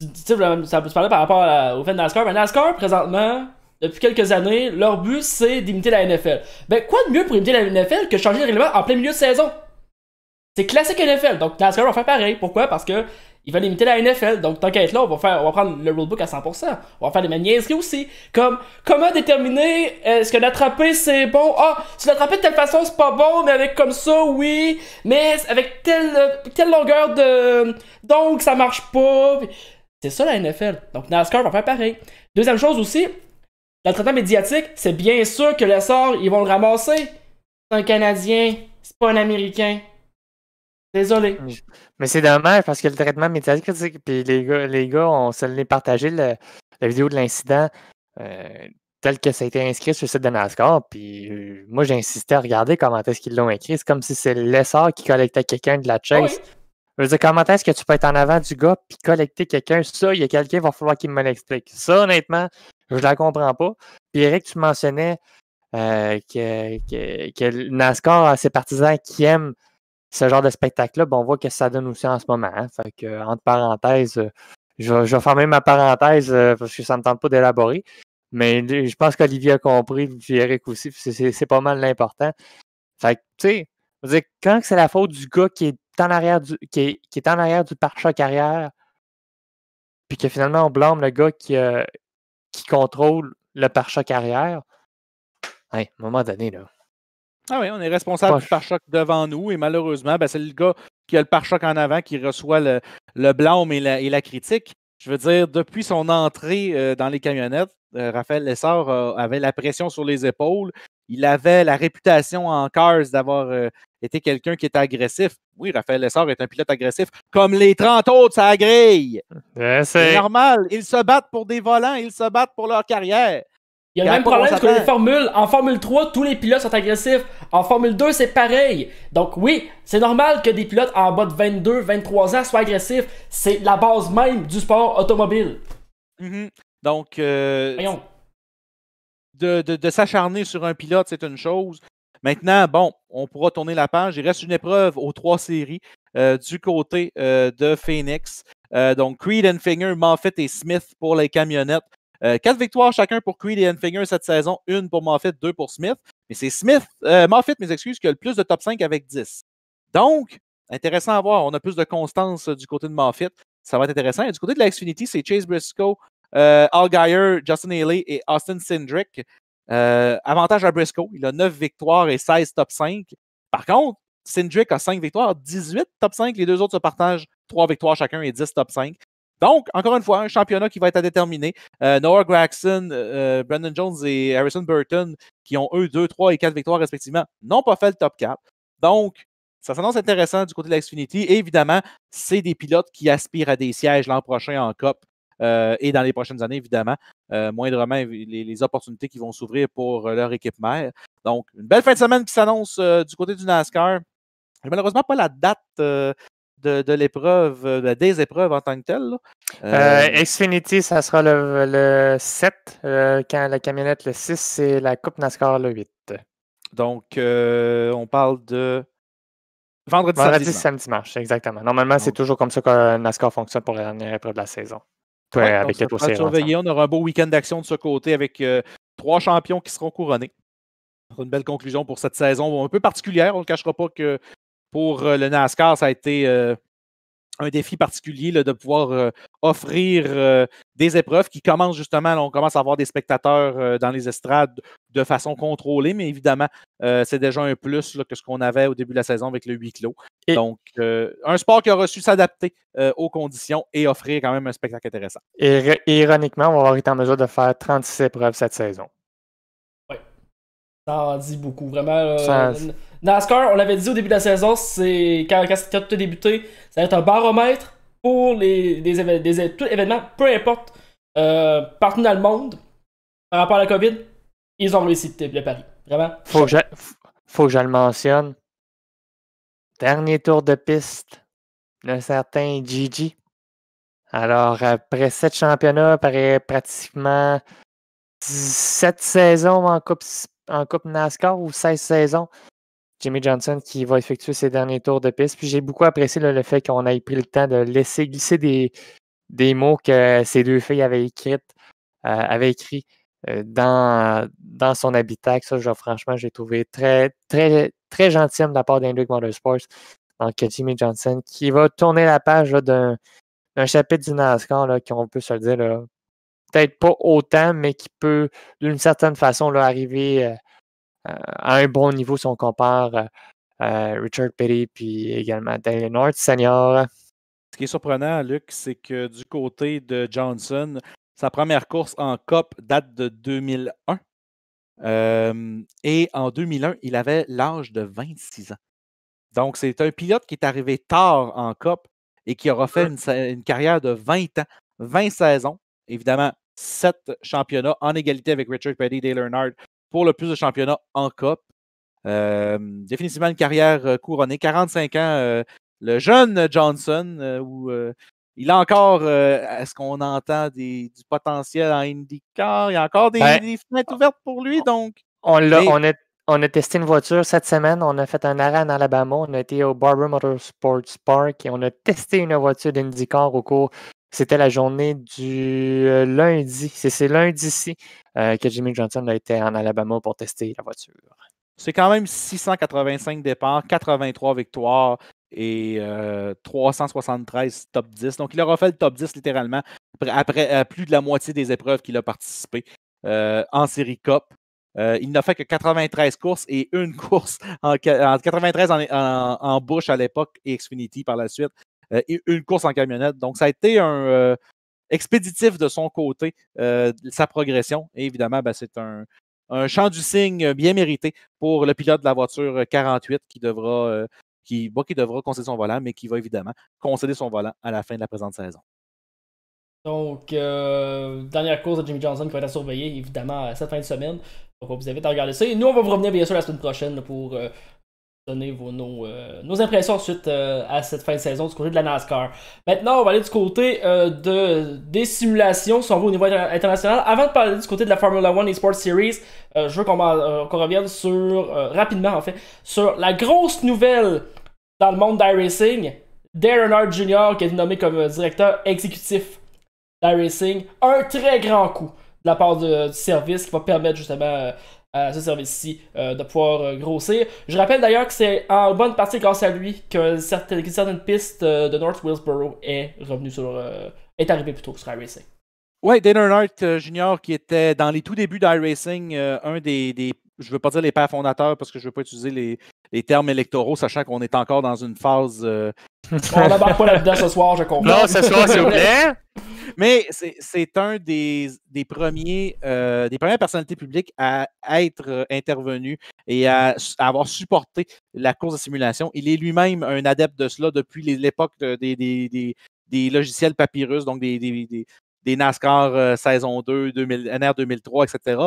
tu sais, ça peut se parler par rapport au fait de NASCAR. Mais NASCAR, présentement, depuis quelques années, leur but, c'est d'imiter la NFL. Ben, quoi de mieux pour imiter la NFL que changer de règlement en plein milieu de saison? C'est classique NFL, donc NASCAR va faire pareil. Pourquoi? Parce que il va limiter la NFL. Donc, tant qu'à être là, on va, faire, prendre le rulebook à 100%. On va faire les mêmes aussi. Comme, comment déterminer euh, est-ce que l'attraper c'est bon? Ah, si l'attraper de telle façon c'est pas bon, mais avec comme ça, oui. Mais avec telle, longueur de. Donc, ça marche pas. C'est ça la NFL. Donc, NASCAR va faire pareil. Deuxième chose aussi, dans le traitement médiatique, c'est bien sûr que le sort, ils vont le ramasser. C'est un Canadien, c'est pas un Américain. Désolé. Mm. Mais c'est dommage parce que le traitement médiatique, puis les gars, les gars, ont se partagé la vidéo de l'incident euh, tel que ça a été inscrit sur le site de NASCAR. Puis euh, moi, j'ai insisté à regarder comment est-ce qu'ils l'ont écrit. C'est comme si c'est l'essor qui collectait quelqu'un de la ah chase. Je veux dire, comment est-ce que tu peux être en avant du gars puis collecter quelqu'un? Ça, il y a quelqu'un, il va falloir qu'il me l'explique. Ça, honnêtement, je la comprends pas. Puis Eric, tu mentionnais euh, que, NASCAR a ses partisans qui aiment ce genre de spectacle-là, ben, on voit que ça donne aussi en ce moment. Hein. Fait que, euh, entre parenthèses, euh, je, vais, fermer ma parenthèse euh, parce que ça ne me tente pas d'élaborer. Mais je pense qu'Olivier a compris, puis Eric aussi, c'est pas mal l'important. Fait que, tu sais, quand c'est la faute du gars qui est en arrière du, qui est, qui en arrière du pare-choc arrière, puis que finalement on blâme le gars qui, qui contrôle le pare-choc arrière, hein, à un moment donné, là, ah oui, on est responsable du pare-choc devant nous et malheureusement, ben, c'est le gars qui a le pare-choc en avant qui reçoit le, blâme et la, critique. Je veux dire, depuis son entrée euh, dans les camionnettes, euh, Raphaël Lessard euh, avait la pression sur les épaules. Il avait la réputation en Cars d'avoir été quelqu'un qui était agressif. Oui, Raphaël Lessard est un pilote agressif, comme les 30 autres, ça grille. c'est normal. Ils se battent pour des volants, ils se battent pour leur carrière. Il y a le même problème les formules, en Formule 3, tous les pilotes sont agressifs. En Formule 2, c'est pareil. Donc oui, c'est normal que des pilotes en bas de 22, 23 ans soient agressifs. C'est la base même du sport automobile. Mm-hmm. Donc, euh, de, s'acharner sur un pilote, c'est une chose. Maintenant, bon, on pourra tourner la page. Il reste une épreuve aux trois séries euh, du côté euh, de Phoenix. donc, Creed and Finger, Moffitt et Smith pour les camionnettes. Euh, quatre victoires chacun pour Creed et Enfinger cette saison, une pour Moffitt, deux pour Smith. Mais c'est Smith, euh, Moffitt, mes excuses, qui a le plus de top 5 avec 10. Donc, intéressant à voir. On a plus de constance euh, du côté de Moffitt. Ça va être intéressant. Et du côté de la Xfinity, c'est Chase Briscoe, Al Geyer, Justin Haley et Austin Sindrick. avantage à Briscoe. Il a 9 victoires et 16 top 5. Par contre, Sindrick a 5 victoires, 18 top 5. Les deux autres se partagent 3 victoires chacun et 10 top 5. Donc, encore une fois, un championnat qui va être à déterminer. Euh, Noah Gregson, euh, euh, Brandon Jones et Harrison Burton, qui ont eux deux, trois et quatre victoires respectivement, n'ont pas fait le top 4. Donc, ça s'annonce intéressant du côté de Xfinity. Et évidemment, c'est des pilotes qui aspirent à des sièges l'an prochain en COP et dans les prochaines années, évidemment. moindrement, les, opportunités qui vont s'ouvrir pour leur équipe mère. Donc, une belle fin de semaine qui s'annonce du côté du NASCAR. malheureusement pas la date de, l'épreuve, euh, des épreuves en tant que telles. Euh, euh, Xfinity, ça sera le, 7, quand la camionnette le 6, Et la Coupe NASCAR le 8. Donc, on parle de vendredi, vendredi samedi, samedi, dimanche, exactement. Normalement, c'est toujours comme ça que NASCAR fonctionne pour la dernière épreuve de la saison. Ouais, avec on, surveiller. on aura un beau week-end d'action de ce côté avec trois champions qui seront couronnés. Une belle conclusion pour cette saison un peu particulière. On ne cachera pas que pour euh, le NASCAR, ça a été euh, un défi particulier de pouvoir euh, offrir des épreuves qui commencent justement, on commence à avoir des spectateurs dans les estrades de façon contrôlée, mais évidemment, c'est déjà un plus que ce qu'on avait au début de la saison avec le huis clos. Donc, un sport qui a reçu s'adapter aux conditions et offrir quand même un spectacle intéressant. Et ironiquement, on va avoir été en mesure de faire 36 épreuves cette saison. Ça dit beaucoup. Vraiment. Euh, NASCAR, on l'avait dit au début de la saison, c'est quand, quand, tu as débuté, ça va être un baromètre pour les, les, événements, peu importe, euh, partout dans le monde, par rapport à la COVID, ils ont réussi le pari. Vraiment. Faut que, je, faut que je le mentionne. Dernier tour de piste d'un certain Gigi. Alors, après sept championnats, après pratiquement sept saisons en Coupe en Coupe NASCAR ou 16 saisons. Jimmy Johnson qui va effectuer ses derniers tours de piste. Puis j'ai beaucoup apprécié le fait qu'on ait pris le temps de laisser glisser des, des mots que ces deux filles avaient écrits, euh, avaient écrit euh, dans, dans son habitat. Ça, franchement, j'ai trouvé très, très, très gentil de la part d'Hendrick Motorsports. Donc, Jimmy Johnson qui va tourner la page d'un chapitre du NASCAR, qu'on peut se le dire, là, peut-être pas autant, mais qui peut d'une certaine façon là, arriver euh, euh, à un bon niveau si on compare euh, Richard Petty puis également Daniel North senior. Ce qui est surprenant, Luc, c'est que du côté de Johnson, sa première course en COP date de 2001. et en 2001, il avait l'âge de 26 ans. Donc, c'est un pilote qui est arrivé tard en COP et qui aura fait une carrière de 20 ans, 20 saisons, évidemment, sept championnats en égalité avec Richard Petty, Dale Earnhardt pour le plus de championnats en Cup. Euh, définitivement une carrière euh, couronnée. 45 ans, euh, le jeune Johnson, où il a encore, est ce qu'on entend, du potentiel en IndyCar. Il y a encore des, ben, fenêtres ouvertes pour lui. donc. On l'a, on, a, on a testé une voiture cette semaine. On a fait un arrêt en Alabama. On a été au Barber Motorsports Park et on a testé une voiture d'IndyCar au cours c'était la journée du euh, lundi. C'est lundi-ci euh, que Jimmy Johnson a été en Alabama pour tester la voiture. C'est quand même 685 départs, 83 victoires et 373 euh, top 10. Donc, il aura fait le top 10 littéralement après, plus de la moitié des épreuves qu'il a participé en série Cup. il n'a fait que 93 courses et une [laughs] course en, 93 en, en Bush à l'époque et Xfinity par la suite. Euh, une course en camionnette. Donc, ça a été un euh, expéditif de son côté, euh, sa progression. Et évidemment, ben, c'est un, champ du signe bien mérité pour le pilote de la voiture 48 qui devra, qui, qui devra concéder son volant, mais qui va évidemment concéder son volant à la fin de la présente saison. Donc, dernière course de Jimmy Johnson qui va être à surveiller, évidemment, cette fin de semaine. Donc, on vous invite à regarder ça. Et nous, on va vous revenir, bien sûr, la semaine prochaine pour donner vos, nos, euh, impressions suite euh, à cette fin de saison du côté de la NASCAR. Maintenant, on va aller du côté euh, de, des simulations, si on veut, au niveau international. Avant de parler du côté de la Formula One Esports Series, je veux qu'on revienne sur, rapidement en fait, sur la grosse nouvelle dans le monde d'iRacing. Darren Hart Jr. qui a été nommé comme directeur exécutif d'iRacing. Un très grand coup de la part du service qui va permettre justement à ce service-ci euh, de pouvoir euh, grossir. Je rappelle d'ailleurs que c'est en bonne partie grâce à lui que certaines, pistes euh, de North Willsboro est revenue sur est arrivée plutôt sur iRacing. Oui, Dan Hart Jr. qui était dans les tout débuts d'iRacing, un des, des, je ne veux pas dire les pères fondateurs parce que je ne veux pas utiliser les, termes électoraux, sachant qu'on est encore dans une phase. Euh, [laughs] On n'aborde pas là-dedans ce soir, je comprends. Non, ce soir, s'il vous plaît. Mais c'est un des, premiers, euh, des premières personnalités publiques à être euh, intervenu et à, avoir supporté la course de simulation. Il est lui-même un adepte de cela depuis l'époque des, logiciels papyrus, donc des, NASCAR saison 2, 2000, NR 2003, etc.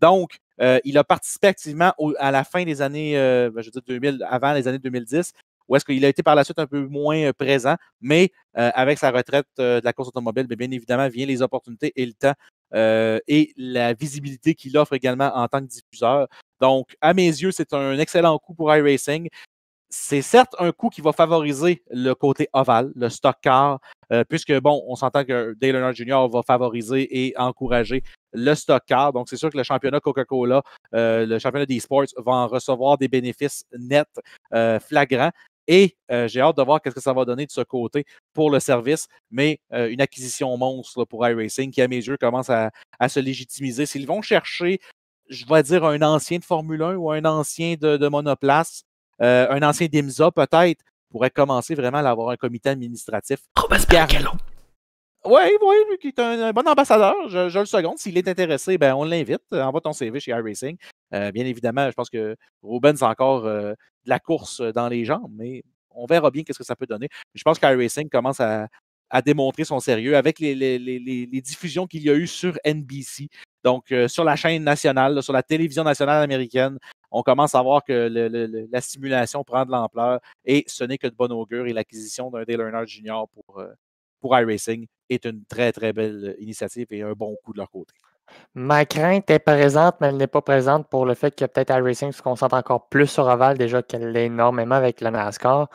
Donc, euh, il a participé activement à la fin des années, euh, ben, je veux dire 2000, avant les années 2010, où est-ce qu'il a été par la suite un peu moins euh, présent, mais avec sa retraite de la course automobile, bien, bien évidemment, viennent les opportunités et le temps et la visibilité qu'il offre également en tant que diffuseur. Donc, à mes yeux, c'est un excellent coup pour iRacing c'est certes un coup qui va favoriser le côté ovale, le stock car, euh, puisque, bon, on s'entend que Dale Earnhardt Jr. va favoriser et encourager le stock car. Donc, c'est sûr que le championnat Coca-Cola, euh, le championnat des sports, va en recevoir des bénéfices nets euh, flagrants. Et j'ai hâte de voir qu'est-ce que ça va donner de ce côté pour le service, mais une acquisition monstre pour iRacing qui, à mes yeux, commence à, se légitimiser. S'ils vont chercher, je vais dire, un ancien de Formule 1 ou un ancien de monoplace, euh, un ancien d'IMSA, peut-être, pourrait commencer vraiment à avoir un comité administratif. Robespierre Gallo! oui, oui, lui qui est un, bon ambassadeur, je, le seconde. S'il est intéressé, ben, on l'invite. Envoie ton CV chez iRacing. Euh, bien évidemment, je pense que Rubens a encore euh, de la course dans les jambes, mais on verra bien qu'est-ce que ça peut donner. Je pense qu'iRacing commence à, démontrer son sérieux avec les, diffusions qu'il y a eues sur NBC, donc sur la chaîne nationale, sur la télévision nationale américaine on commence à voir que la simulation prend de l'ampleur et ce n'est que de bon augure et l'acquisition d'un Day learner junior pour, euh, pour iRacing est une très, très belle euh, initiative et un bon coup de leur côté. Ma crainte est présente, mais elle n'est pas présente pour le fait que peut-être iRacing se concentre encore plus sur AVAL déjà qu'elle l'est énormément avec le NASCAR.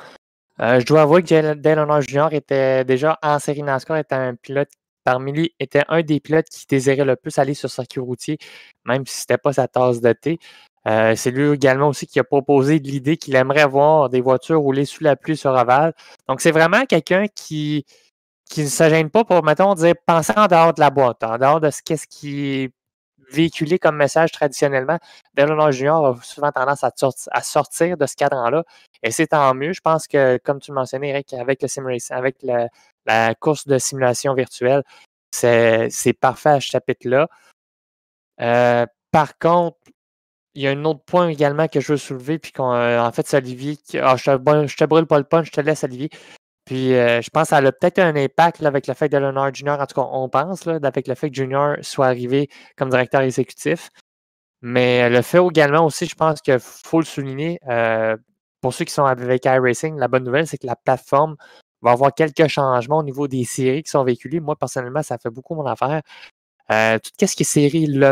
Euh, je dois avouer que Dale Junior était déjà en série NASCAR, était un pilote parmi lui, était un des pilotes qui désirait le plus aller sur circuit routier, même si ce n'était pas sa tasse de thé. Euh, c'est lui également aussi qui a proposé l'idée qu'il aimerait voir des voitures rouler sous la pluie sur aval. Donc, c'est vraiment quelqu'un qui, qui ne se gêne pas pour, mettons, dire penser en dehors de la boîte, en dehors de ce qu'est-ce qui est véhiculé comme message traditionnellement. Bernard Junior a souvent tendance à, sortir de ce cadran-là. Et c'est tant mieux. Je pense que, comme tu le mentionnais, Eric, avec le avec la course de simulation virtuelle, c'est parfait à ce chapitre-là. Euh, par contre, il y a un autre point également que je veux soulever, puis qu'en euh, en fait, c'est Olivier. Ah, je, te, brûle pas le punch, je te laisse, Olivier. Puis euh, je pense qu'elle a peut-être un impact avec le fait que Leonard Junior, en tout cas, on pense, là, avec le fait que Junior soit arrivé comme directeur exécutif. Mais euh, le fait également aussi, je pense qu'il faut le souligner, pour ceux qui sont avec iRacing, la bonne nouvelle, c'est que la plateforme va avoir quelques changements au niveau des séries qui sont véhiculées. Moi, personnellement, ça fait beaucoup mon affaire. Euh, tout ce qui est série Le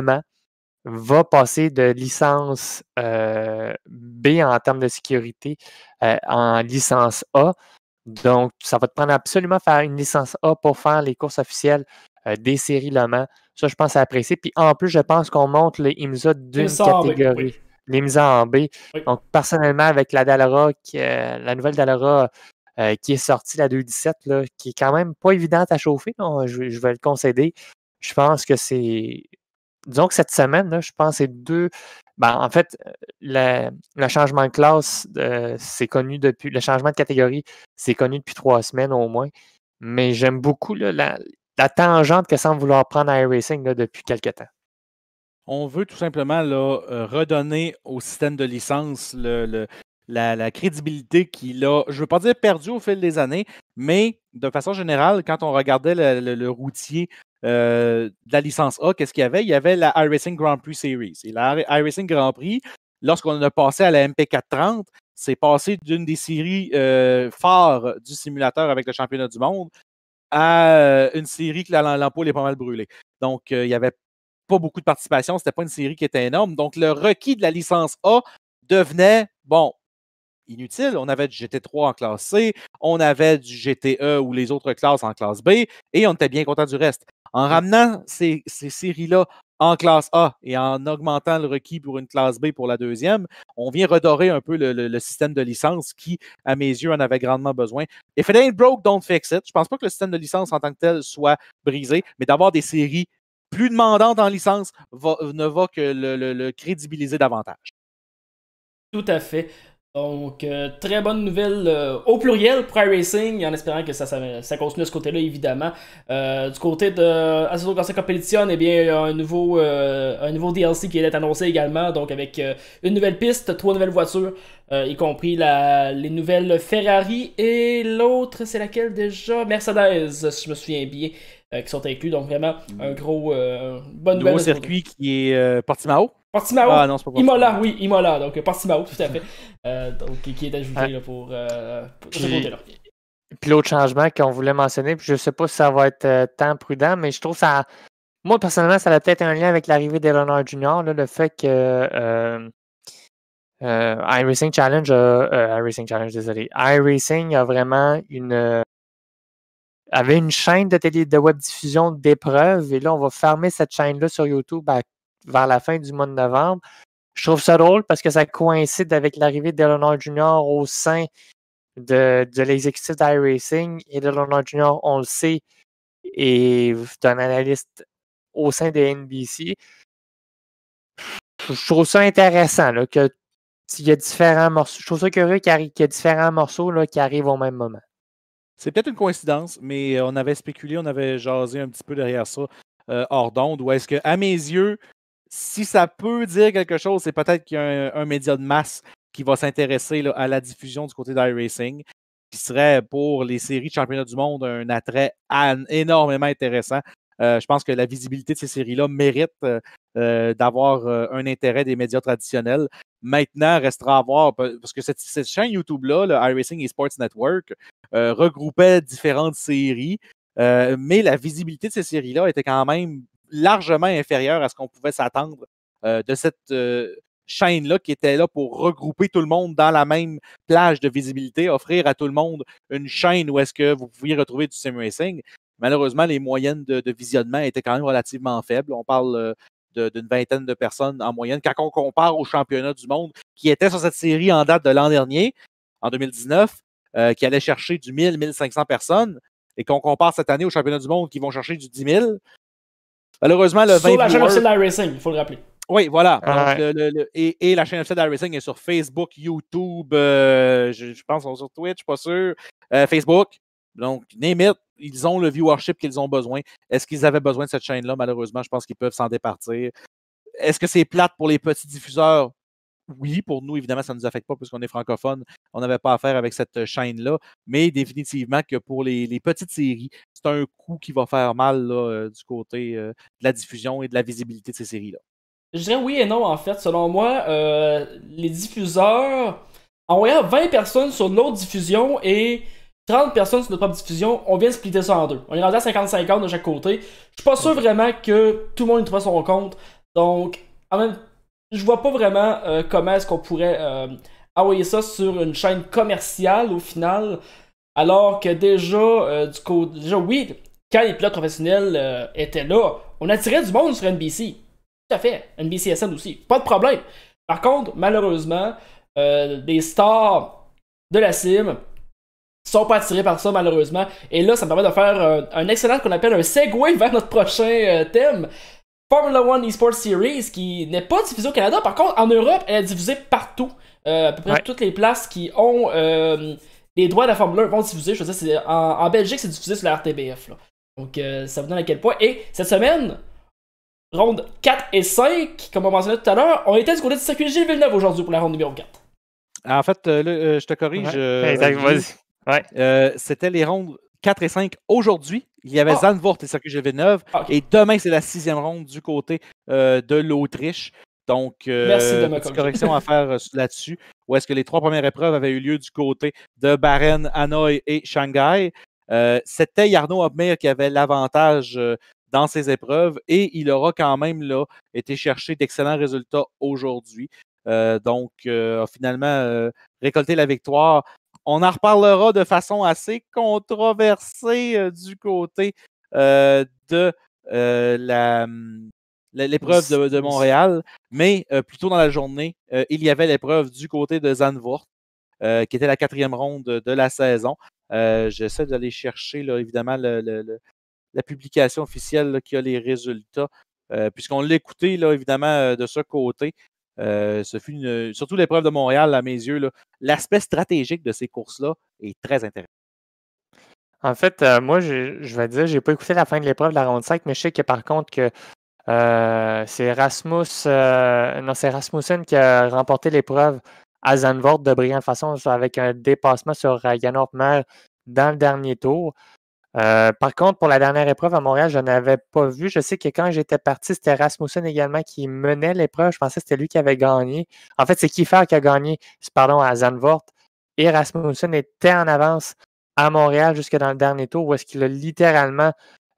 va passer de licence euh, B en termes de sécurité euh, en licence A. Donc, ça va te prendre absolument faire une licence A pour faire les courses officielles euh, des séries Le Mans. Ça, je pense à apprécier. Puis en plus, je pense qu'on monte les IMSA d'une catégorie. Les IMSA en B. Donc, personnellement, avec la Dallara, la nouvelle Dallara qui est sortie, la 2017, là, qui est quand même pas évidente à chauffer, je vais le concéder. Je pense que c'est disons que cette semaine, je pense que c'est deux. Ben, en fait, euh, le, changement de classe, euh, c'est connu depuis. Le changement de catégorie, c'est connu depuis trois semaines au moins. Mais j'aime beaucoup la, tangente que semble vouloir prendre à iRacing depuis quelques temps. On veut tout simplement euh, redonner au système de licence le, la, crédibilité qu'il a, je ne veux pas dire perdue au fil des années, mais de façon générale, quand on regardait le, routier euh, de la licence A, qu'est-ce qu'il y avait? Il y avait la iRacing Grand Prix Series. Et la iRacing Grand Prix, lorsqu'on a passé à la MP430, c'est passé d'une des séries euh, phares du simulateur avec le championnat du monde à euh, une série que l'ampoule est pas mal brûlée. Donc, il n'y avait pas beaucoup de participation, n'était pas une série qui était énorme. Donc, le requis de la licence A devenait, bon, inutile. On avait du GT3 en classe C, on avait du GTE ou les autres classes en classe B, et on était bien content du reste. En mmh. ramenant ces, séries-là en classe A et en augmentant le requis pour une classe B pour la deuxième, on vient redorer un peu le, système de licence qui, à mes yeux, en avait grandement besoin. If it ain't broke, don't fix it. Je pense pas que le système de licence en tant que tel soit brisé, mais d'avoir des séries plus demandantes en licence ne va que le crédibiliser davantage. Tout à fait. Donc, euh, très bonne nouvelle euh, au pluriel pour iRacing, en espérant que ça, ça, continue de ce côté-là, évidemment. Euh, du côté de Assetto Corsa Competition, eh bien, il y a un nouveau, un nouveau DLC qui est annoncé également, donc avec une nouvelle piste, trois nouvelles voitures, y compris la, les nouvelles Ferrari et l'autre, c'est laquelle déjà Mercedes, si je me souviens bien. Euh, qui sont inclus. Donc vraiment, mm. un gros, euh, bonne nouvelle. Gros circuit qui est euh, Portimao. Portimao. Ah non, c'est pas Portimao. Imola, oui, Imola. Donc Portimao, tout à [laughs] fait. donc qui est ajouté ah. là, pour, Puis... côté-là. Puis l'autre changement qu'on voulait mentionner, puis je ne sais pas si ça va être tant prudent, mais je trouve ça. Moi, personnellement, ça a peut-être un lien avec l'arrivée d'Eleanor Junior, le fait que iRacing Challenge, iRacing Challenge, désolé, iRacing a vraiment une, avait une chaîne de, télé, de web diffusion d'épreuves. Et là, on va fermer cette chaîne-là sur YouTube vers la fin du mois de novembre. Je trouve ça drôle parce que ça coïncide avec l'arrivée d'Eleanor Junior au sein de, de l'exécutif d'iRacing. Et Eleanor Junior, on le sait, est un analyste au sein de NBC. Je trouve ça intéressant là, que y a différents morceaux. Je trouve ça curieux qu'il y, ait différents morceaux là, qui arrivent au même moment. C'est peut-être une coïncidence, mais euh, on avait spéculé, on avait jasé un petit peu derrière ça euh, hors d'onde. Ou est-ce que, à mes yeux, si ça peut dire quelque chose, c'est peut-être qu'il y a un, média de masse qui va s'intéresser à la diffusion du côté d'iRacing, qui serait pour les séries de championnat du monde un attrait énormément intéressant. Euh, je pense que la visibilité de ces séries-là mérite d'avoir un intérêt des médias traditionnels. Maintenant, restera à voir, parce que cette, chaîne YouTube-là, le iRacing Esports Network, euh, regroupait différentes séries, euh, mais la visibilité de ces séries-là était quand même largement inférieure à ce qu'on pouvait s'attendre euh, de cette chaîne-là qui était là pour regrouper tout le monde dans la même plage de visibilité, offrir à tout le monde une chaîne où est-ce que vous pouviez retrouver du sim racing. Malheureusement, les moyennes de, de, visionnement étaient quand même relativement faibles. On parle d'une vingtaine de personnes en moyenne. Quand on compare au championnat du monde qui était sur cette série en date de l'an dernier, en 2019, euh, qui allait chercher du 1000, 1500 personnes, et qu'on compare cette année au championnat du monde qui vont chercher du 10 000, malheureusement, le Sur la chaîne officielle Racing, il faut le rappeler. Oui, voilà. et, la chaîne officielle Racing est sur Facebook, YouTube, euh, je, pense est sur Twitch, pas sûr, euh, Facebook. Donc, Némit, ils ont le viewership qu'ils ont besoin. Est-ce qu'ils avaient besoin de cette chaîne-là? Malheureusement, je pense qu'ils peuvent s'en départir. Est-ce que c'est plate pour les petits diffuseurs? Oui, pour nous, évidemment, ça ne nous affecte pas puisqu'on est francophone. On n'avait pas affaire avec cette euh, chaîne-là. Mais définitivement que pour les, petites séries, c'est un coup qui va faire mal euh, du côté euh, de la diffusion et de la visibilité de ces séries-là. Je dirais oui et non, en fait. Selon moi, les diffuseurs envoyaient 20 personnes sur l'autre diffusion et 30 personnes sur notre propre diffusion, on vient de splitter ça en deux. On est rendu à 50-50 de chaque côté. Je suis pas sûr vraiment que tout le monde y trouve son compte. Donc, en même je vois pas vraiment euh, comment est-ce qu'on pourrait euh, envoyer ça sur une chaîne commerciale au final. Alors que déjà, euh, du coup, déjà oui, quand les pilotes professionnels étaient là, on attirait du monde sur NBC. Tout à fait. NBC aussi. Pas de problème. Par contre, malheureusement, des stars de la CIM sont pas attirés par ça malheureusement. Et là, ça me permet de faire un, excellent qu'on appelle un segue vers notre prochain euh, thème. Formula One Esports Series qui n'est pas diffusée au Canada. Par contre, en Europe, elle est diffusée partout. Euh, à peu près toutes les places qui ont euh, les droits de la Formule 1 vont diffuser. Je sais en, Belgique, c'est diffusé sur la RTBF. Là. Donc, ça vous donne à quel point. Et cette semaine, ronde 4 et 5, comme on mentionnait tout à l'heure, on était du côté du circuit Gilles Villeneuve aujourd'hui pour la ronde numéro 4. Ah, en fait, je te corrige. vas-y. Euh, c'était les rondes 4 et 5 aujourd'hui. Il y avait ah! Zandvoort et Circuit GV9. Ah, et demain, c'est la sixième ronde du côté euh, de l'Autriche. Donc, euh, correction à faire euh, [laughs] là-dessus. Où est-ce que les trois premières épreuves avaient eu lieu du côté de Bahreïn, Hanoï et Shanghai? c'était Yarno Obmeir qui avait l'avantage dans ces épreuves et il aura quand même là, été chercher d'excellents résultats aujourd'hui. donc, finalement, récolter la victoire on en reparlera de façon assez controversée euh, du côté euh, de euh, hum, l'épreuve de, Montréal. Mais plutôt plus tôt dans la journée, il y avait l'épreuve du côté de Zandvoort, qui était la quatrième ronde de, la saison. J'essaie d'aller chercher, évidemment, la publication officielle qui a les résultats. Puisqu'on l'écoutait, là, évidemment, de ce côté, euh, ce fut euh, surtout l'épreuve de Montréal, à mes yeux, l'aspect stratégique de ces courses-là est très intéressant. En fait, euh, moi, je, vais dire, j'ai pas écouté la fin de l'épreuve de la ronde 5, mais je sais que par contre que c'est Rasmus, non, c'est Rasmussen qui a remporté l'épreuve à Zandvoort de brillante façon avec un dépassement sur Yann Hortmer dans le dernier tour. Euh, par contre, pour la dernière épreuve à Montréal, je n'avais pas vu. Je sais que quand j'étais parti, c'était Rasmussen également qui menait l'épreuve. Je pensais que c'était lui qui avait gagné. En fait, c'est Kiefer qui a gagné, pardon, à Zandvoort. Et Rasmussen était en avance à Montréal jusque dans le dernier tour où est-ce qu'il a littéralement,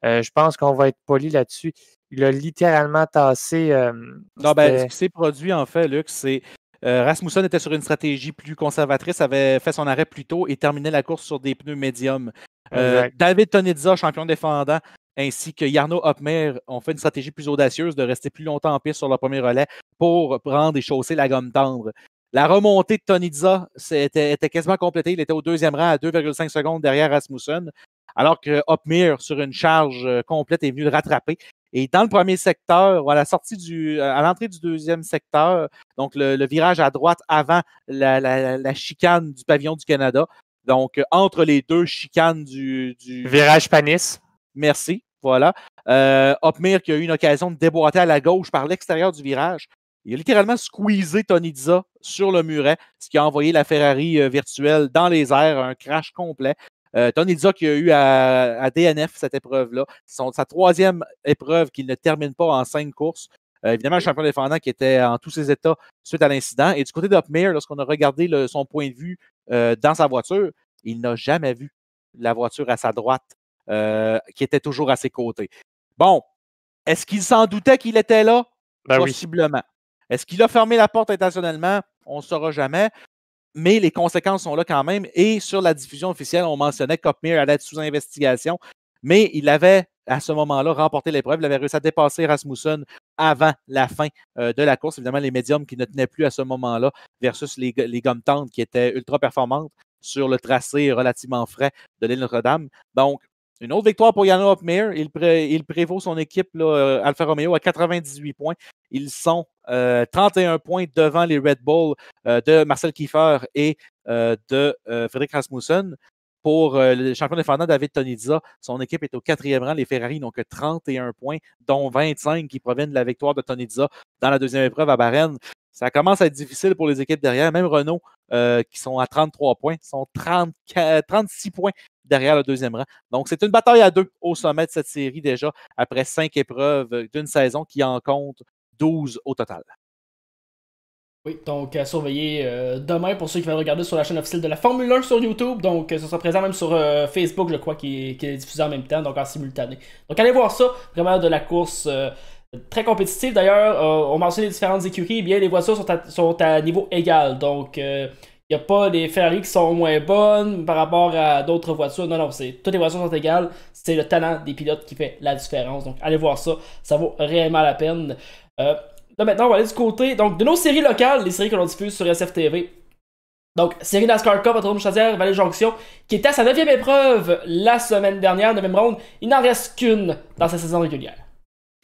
euh, je pense qu'on va être poli là-dessus, il a littéralement tassé. Euh, non, ben, ce qui s'est produit en fait, Luc, c'est Rasmussen était sur une stratégie plus conservatrice, avait fait son arrêt plus tôt et terminait la course sur des pneus médiums. Euh, David Tonizza, champion défendant, ainsi que Yarno Hopmer ont fait une stratégie plus audacieuse de rester plus longtemps en piste sur leur premier relais pour prendre et chausser la gomme tendre. La remontée de Tonizza était, quasiment complétée. Il était au deuxième rang à 2,5 secondes derrière Rasmussen, alors que Hopmir, sur une charge euh, complète, est venu le rattraper. Et dans le premier secteur, à la sortie du, à l'entrée du deuxième secteur, donc le, virage à droite avant la, chicane du pavillon du Canada, donc, entre les deux chicanes du. Virage Panis. Merci. Voilà. Euh, qui a eu une occasion de déboîter à la gauche par l'extérieur du virage. Il a littéralement squeezé Tony sur le muret, ce qui a envoyé la Ferrari euh, virtuelle dans les airs, un crash complet. Euh, Tony qui a eu à, DNF cette épreuve-là, sa troisième épreuve qu'il ne termine pas en cinq courses. Euh, évidemment, le champion défendant qui était en tous ses états suite à l'incident. Et du côté d'Upmire, lorsqu'on a regardé son point de vue euh, dans sa voiture, il n'a jamais vu la voiture à sa droite euh, qui était toujours à ses côtés. Bon, est-ce qu'il s'en doutait qu'il était là? Ben Possiblement. Est-ce qu'il a fermé la porte intentionnellement? On ne saura jamais. Mais les conséquences sont là quand même. Et sur la diffusion officielle, on mentionnait que Copmere allait être sous investigation mais il avait à ce moment-là remporté l'épreuve. Il avait réussi à dépasser Rasmussen avant la fin euh, de la course. Évidemment, les médiums qui ne tenaient plus à ce moment-là versus les, les gommes qui étaient ultra performantes sur le tracé relativement frais de l'île Notre-Dame. Donc, une autre victoire pour Yano Hopmeyer. Il, prévaut son équipe, euh, Alfa Romeo, à 98 points. Ils sont 31 euh, points devant les Red Bull de Marcel Kiefer et de Frédéric Rasmussen pour euh, le champion défendant David Tonizza. Son équipe est au quatrième rang. Les Ferrari n'ont que 31 points, dont 25 qui proviennent de la victoire de Tonidza dans la deuxième épreuve à Bahreïn. Ça commence à être difficile pour les équipes derrière. Même Renault, euh, qui sont à 33 points, sont 36 points derrière le deuxième rang. Donc, c'est une bataille à deux au sommet de cette série déjà, après cinq épreuves d'une saison qui en compte 12 au total. Oui, donc à euh, surveiller euh, demain pour ceux qui veulent regarder sur la chaîne officielle de la Formule 1 sur YouTube. Donc euh, ce sera présent même sur Facebook, je crois, qui, est diffusé en même temps, donc en simultané. Donc allez voir ça, vraiment de la course très compétitive. D'ailleurs, on mentionne les différentes écuries, eh bien les voitures sont à, sont à niveau égal. Donc il n'y a pas des Ferrari qui sont moins bonnes par rapport à d'autres voitures. Non, non, toutes les voitures sont égales. C'est le talent des pilotes qui fait la différence. Donc allez voir ça, ça vaut réellement la peine. Là, maintenant, on va aller du côté de nos séries locales, les séries que l'on diffuse sur SFTV. Donc, série NASCAR Cup, Autodrome Chaudière, Vallée Jonction, qui était à sa neuvième épreuve la semaine dernière, 9 ronde. Il n'en reste qu'une dans sa saison régulière.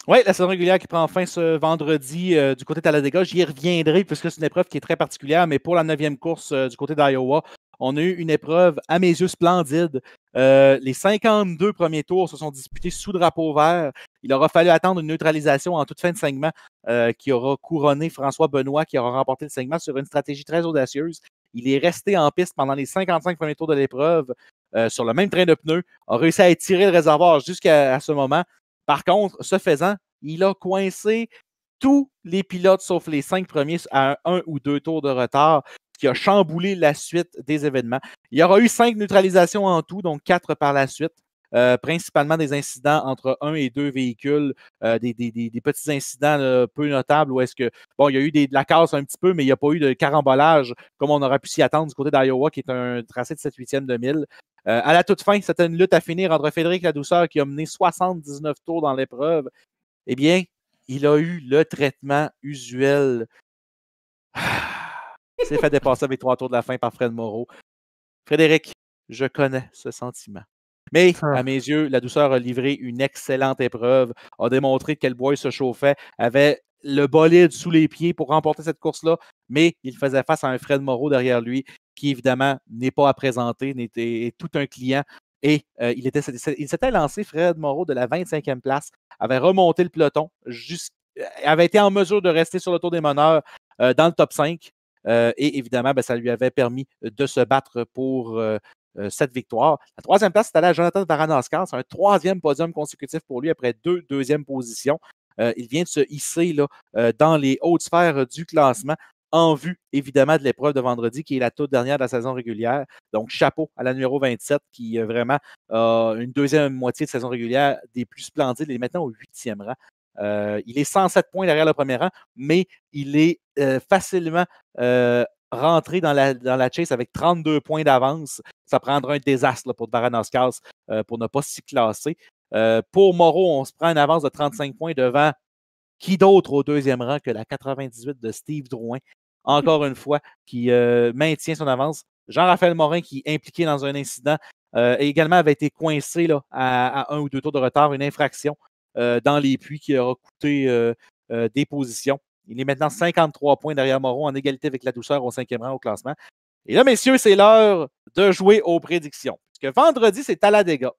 Oui, la saison régulière qui prend fin ce vendredi euh, du côté de Talladega. J'y reviendrai puisque c'est une épreuve qui est très particulière, mais pour la neuvième course euh, du côté d'Iowa, on a eu une épreuve à mes yeux splendide. Euh, les 52 premiers tours se sont disputés sous drapeau vert. Il aura fallu attendre une neutralisation en toute fin de segment euh, qui aura couronné François Benoît, qui aura remporté le segment sur une stratégie très audacieuse. Il est resté en piste pendant les 55 premiers tours de l'épreuve euh, sur le même train de pneus, a réussi à étirer le réservoir jusqu'à ce moment. Par contre, ce faisant, il a coincé tous les pilotes sauf les cinq premiers à un ou deux tours de retard qui a chamboulé la suite des événements. Il y aura eu cinq neutralisations en tout, donc quatre par la suite. Euh, principalement des incidents entre un et deux véhicules, euh, des, petits incidents euh, peu notables où est-ce que, bon, il y a eu de la casse un petit peu, mais il n'y a pas eu de carambolage comme on aurait pu s'y attendre du côté d'Iowa, qui est un tracé de 7 8e de mille. à la toute fin, c'était une lutte à finir entre Frédéric Ladouceur, qui a mené 79 tours dans l'épreuve. Eh bien, il a eu le traitement usuel. [sighs] s'est [laughs] fait dépasser avec trois tours de la fin par Fred Moreau. Frédéric, je connais ce sentiment. Mais, ah. à mes yeux, la douceur a livré une excellente épreuve, a démontré quel bois se chauffait, avait le bolide sous les pieds pour remporter cette course-là, mais il faisait face à un Fred Moreau derrière lui, qui évidemment n'est pas à présenter, n'était tout un client. Et euh, il, était, il s'était lancé, Fred Moreau, de la 25e place, avait remonté le peloton, euh, avait été en mesure de rester sur le tour des meneurs euh, dans le top 5, euh, et évidemment, ben, ça lui avait permis euh, de se battre pour euh, cette victoire. La troisième place, c'est allée à Jonathan Baranascar. C'est un troisième podium consécutif pour lui après deux deuxièmes positions. il vient de se hisser là, dans les hautes sphères du classement en vue, évidemment, de l'épreuve de vendredi, qui est la toute dernière de la saison régulière. Donc, chapeau à la numéro 27, qui est vraiment une deuxième moitié de saison régulière des plus splendides. Il est maintenant au huitième rang. Euh, il est 107 points derrière le premier rang, mais il est euh, facilement euh, rentré dans la, dans chase avec 32 points d'avance. Ça prendra un désastre pour pour euh, pour ne pas s'y classer. pour Moreau, on se prend une avance de 35 points devant qui d'autre au deuxième rang que la 98 de Steve Drouin, encore une fois, qui maintient son avance. Jean-Raphaël Morin, qui est impliqué dans un incident, également avait été coincé là, à, un ou deux tours de retard, une infraction. Euh, dans les puits qui aura a coûté euh, euh, des positions. Il est maintenant 53 mmh. points derrière Moron en égalité avec la douceur au cinquième rang au classement. Et là, messieurs, c'est l'heure de jouer aux prédictions. Parce que vendredi, c'est Talladega.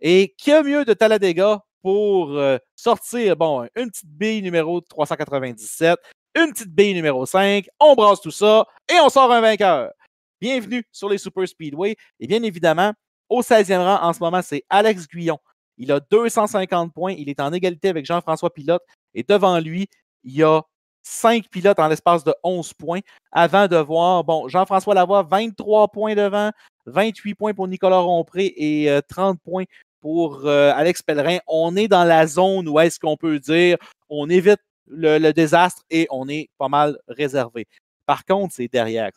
Et que mieux de Talladega pour sortir, bon, une petite bille numéro 397, une petite bille numéro 5, on brasse tout ça et on sort un vainqueur. Bienvenue sur les Super Speedway. Et bien évidemment, au 16e rang en ce moment, c'est Alex Guyon il a 250 points. Il est en égalité avec Jean-François Pilote. Et devant lui, il y a cinq pilotes en l'espace de 11 points avant de voir, bon, Jean-François Lavoie, 23 points devant, 28 points pour Nicolas Rompré et 30 euh, points pour euh, Alex Pellerin. On est dans la zone où est-ce qu'on peut dire on évite le, désastre et on est pas mal réservé. Par contre, c'est derrière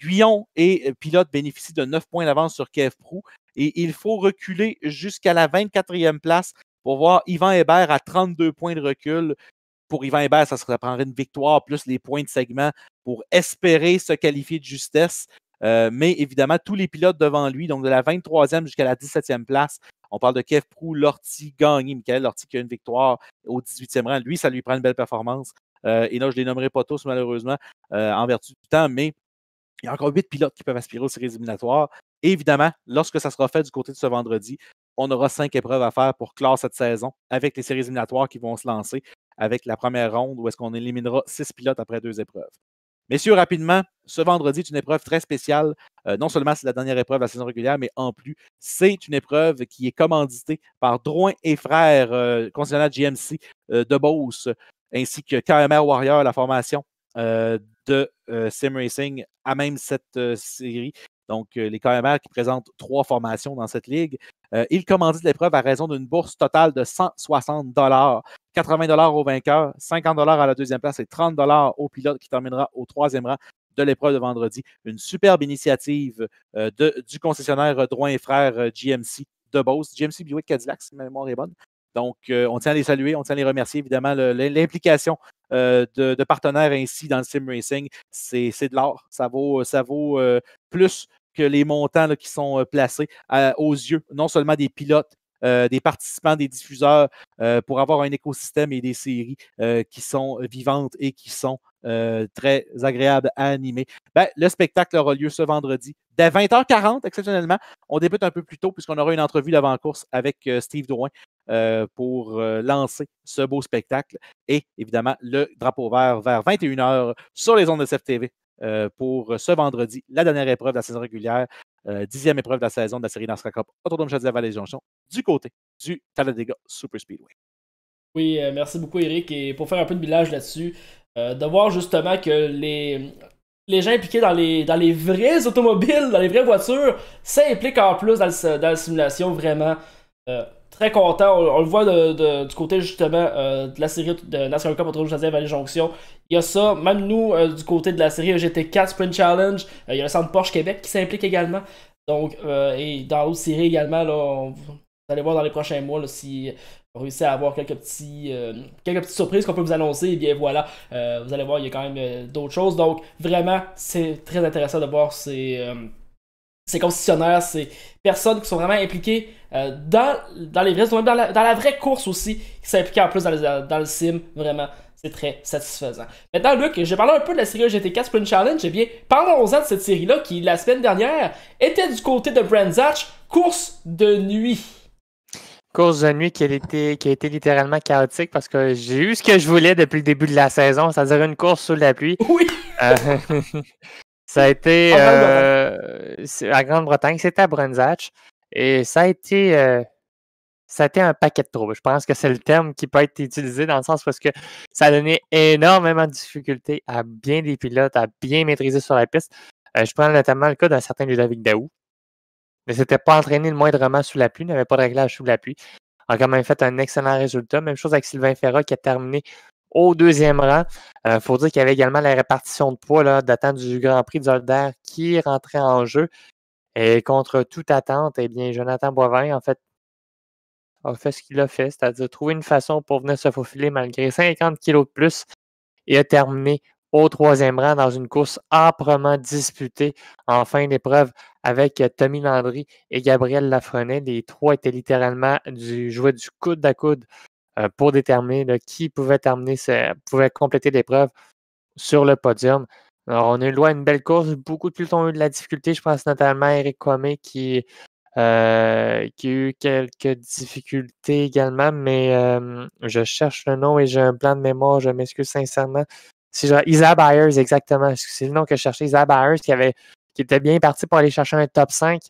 Guyon et euh, Pilote bénéficient de 9 points d'avance sur Kev Prou. Et il faut reculer jusqu'à la 24e place pour voir Yvan Hébert à 32 points de recul. Pour Yvan Hébert, ça, serait prendrait une victoire plus les points de segment pour espérer se qualifier de justesse. Euh, mais évidemment, tous les pilotes devant lui, donc de la 23e jusqu'à la 17e place, on parle de Kev Prou, Lortie gagné, Michael Lortie qui a une victoire au 18e rang. Lui, ça lui prend une belle performance. Euh, et là, je ne les nommerai pas tous, malheureusement, euh, en vertu du temps, mais il y a encore huit pilotes qui peuvent aspirer aux séries éliminatoires évidemment, lorsque ça sera fait du côté de ce vendredi, on aura cinq épreuves à faire pour clore cette saison avec les séries éliminatoires qui vont se lancer avec la première ronde où est-ce qu'on éliminera six pilotes après deux épreuves. Messieurs, rapidement, ce vendredi est une épreuve très spéciale. Euh, non seulement c'est la dernière épreuve de la saison régulière, mais en plus, c'est une épreuve qui est commanditée par Drouin et Frères, euh, GMC euh, de Beauce, ainsi que KMR Warrior, la formation euh, de Sim Racing, à même cette série donc, euh, les KMR qui présentent trois formations dans cette ligue. Euh, ils commandent l'épreuve à raison d'une bourse totale de 160 dollars. 80 dollars au vainqueur, 50 dollars à la deuxième place et 30 dollars au pilote qui terminera au troisième rang de l'épreuve de vendredi. Une superbe initiative euh, du concessionnaire Droit et Frères GMC de Beauce, GMC Buick Cadillac, si ma mémoire est bonne. Donc, on tient à les saluer, on tient à les remercier, évidemment, l'implication de, partenaires ainsi dans le sim racing, c'est de l'or. Ça vaut, ça vaut plus les montants qui sont euh, placés euh, aux yeux, non seulement des pilotes, euh, des participants, des diffuseurs, pour avoir un écosystème et des séries qui sont vivantes et qui sont très agréables à animer. Ben, le spectacle aura lieu ce vendredi dès 20h40 exceptionnellement. On débute un peu plus tôt puisqu'on aura une entrevue d'avant-course avec Steve Drouin pour lancer ce beau spectacle. Et évidemment, le drapeau vert vers 21h sur les ondes de CFTV. Euh, pour ce vendredi, la dernière épreuve de la saison régulière, euh, dixième épreuve de la saison de la série NASCAR Cup Autodrome chaudière vallée jonction du côté du Talladega Super Speedway. Oui, euh, merci beaucoup Eric. Et pour faire un peu de village là-dessus, de voir justement que les, les gens impliqués dans les, dans les vraies automobiles, dans les vraies voitures, ça implique en plus dans, la simulation vraiment très content. On, le voit du côté justement euh, de la série de NASCAR Cup entre de Valley Jonction. Il y a ça, même nous, euh, du côté de la série euh, gt 4 Sprint Challenge, il y a le centre Porsche Québec qui s'implique également. Donc, et dans l'autre série également, vous allez voir dans les prochains mois si on réussit à avoir quelques, petits, quelques petites surprises qu'on peut vous annoncer. Et eh bien voilà, vous allez voir, il y a quand même d'autres choses. Donc, vraiment, c'est très intéressant de voir ces ces concessionnaires, ces personnes qui sont vraiment impliquées euh, dans, dans les dans la, vraie course aussi, qui s'impliquent en plus dans, le sim, vraiment. C'est très satisfaisant. Maintenant, Luc, j'ai parlé un peu de la série GT4 Sprint Challenge. Eh bien, parlons-en de cette série-là qui, la semaine dernière, était du côté de Brands course de nuit course de nuit qui a été, qui a été littéralement chaotique parce que j'ai eu ce que je voulais depuis le début de la saison, c'est-à-dire une course sous la pluie. Oui. Euh, [laughs] Ça a été euh, à Grande-Bretagne, c'était à Brunsatch. Et ça a été euh, ça a un paquet de troubles. Je pense que c'est le terme qui peut être utilisé dans le sens parce que ça a donné énormément de difficultés à bien des pilotes, à bien maîtriser sur la piste. Euh, je prends notamment le cas d'un certain Ludovic Daou. Il ne s'était pas entraîné le moindrement sous la pluie, n'avait pas de réglage sous la pluie. A quand même fait un excellent résultat. Même chose avec Sylvain Ferrat qui a terminé au deuxième rang. Il euh, faut dire qu'il y avait également la répartition de poids là, datant du Grand Prix Zolder qui rentrait en jeu. Et contre toute attente, eh bien, Jonathan Boivin, en fait, a fait ce qu'il a fait, c'est-à-dire trouver une façon pour venir se faufiler malgré 50 kilos de plus et a terminé au troisième rang dans une course âprement disputée en fin d'épreuve avec Tommy Landry et Gabriel Lafrenet. Les trois étaient littéralement du jouet du coude à coude euh, pour déterminer qui pouvait terminer, ce, pouvait compléter l'épreuve sur le podium. Alors, on a eu loin une belle course. Beaucoup de pelotons ont eu de la difficulté. Je pense notamment à Eric Comé qui, euh, a eu quelques difficultés également, mais euh, je cherche le nom et j'ai un plan de mémoire. Je m'excuse sincèrement. C'est Isa Byers, exactement. C'est le nom que je cherchais. Isa Byers qui, qui était bien parti pour aller chercher un top 5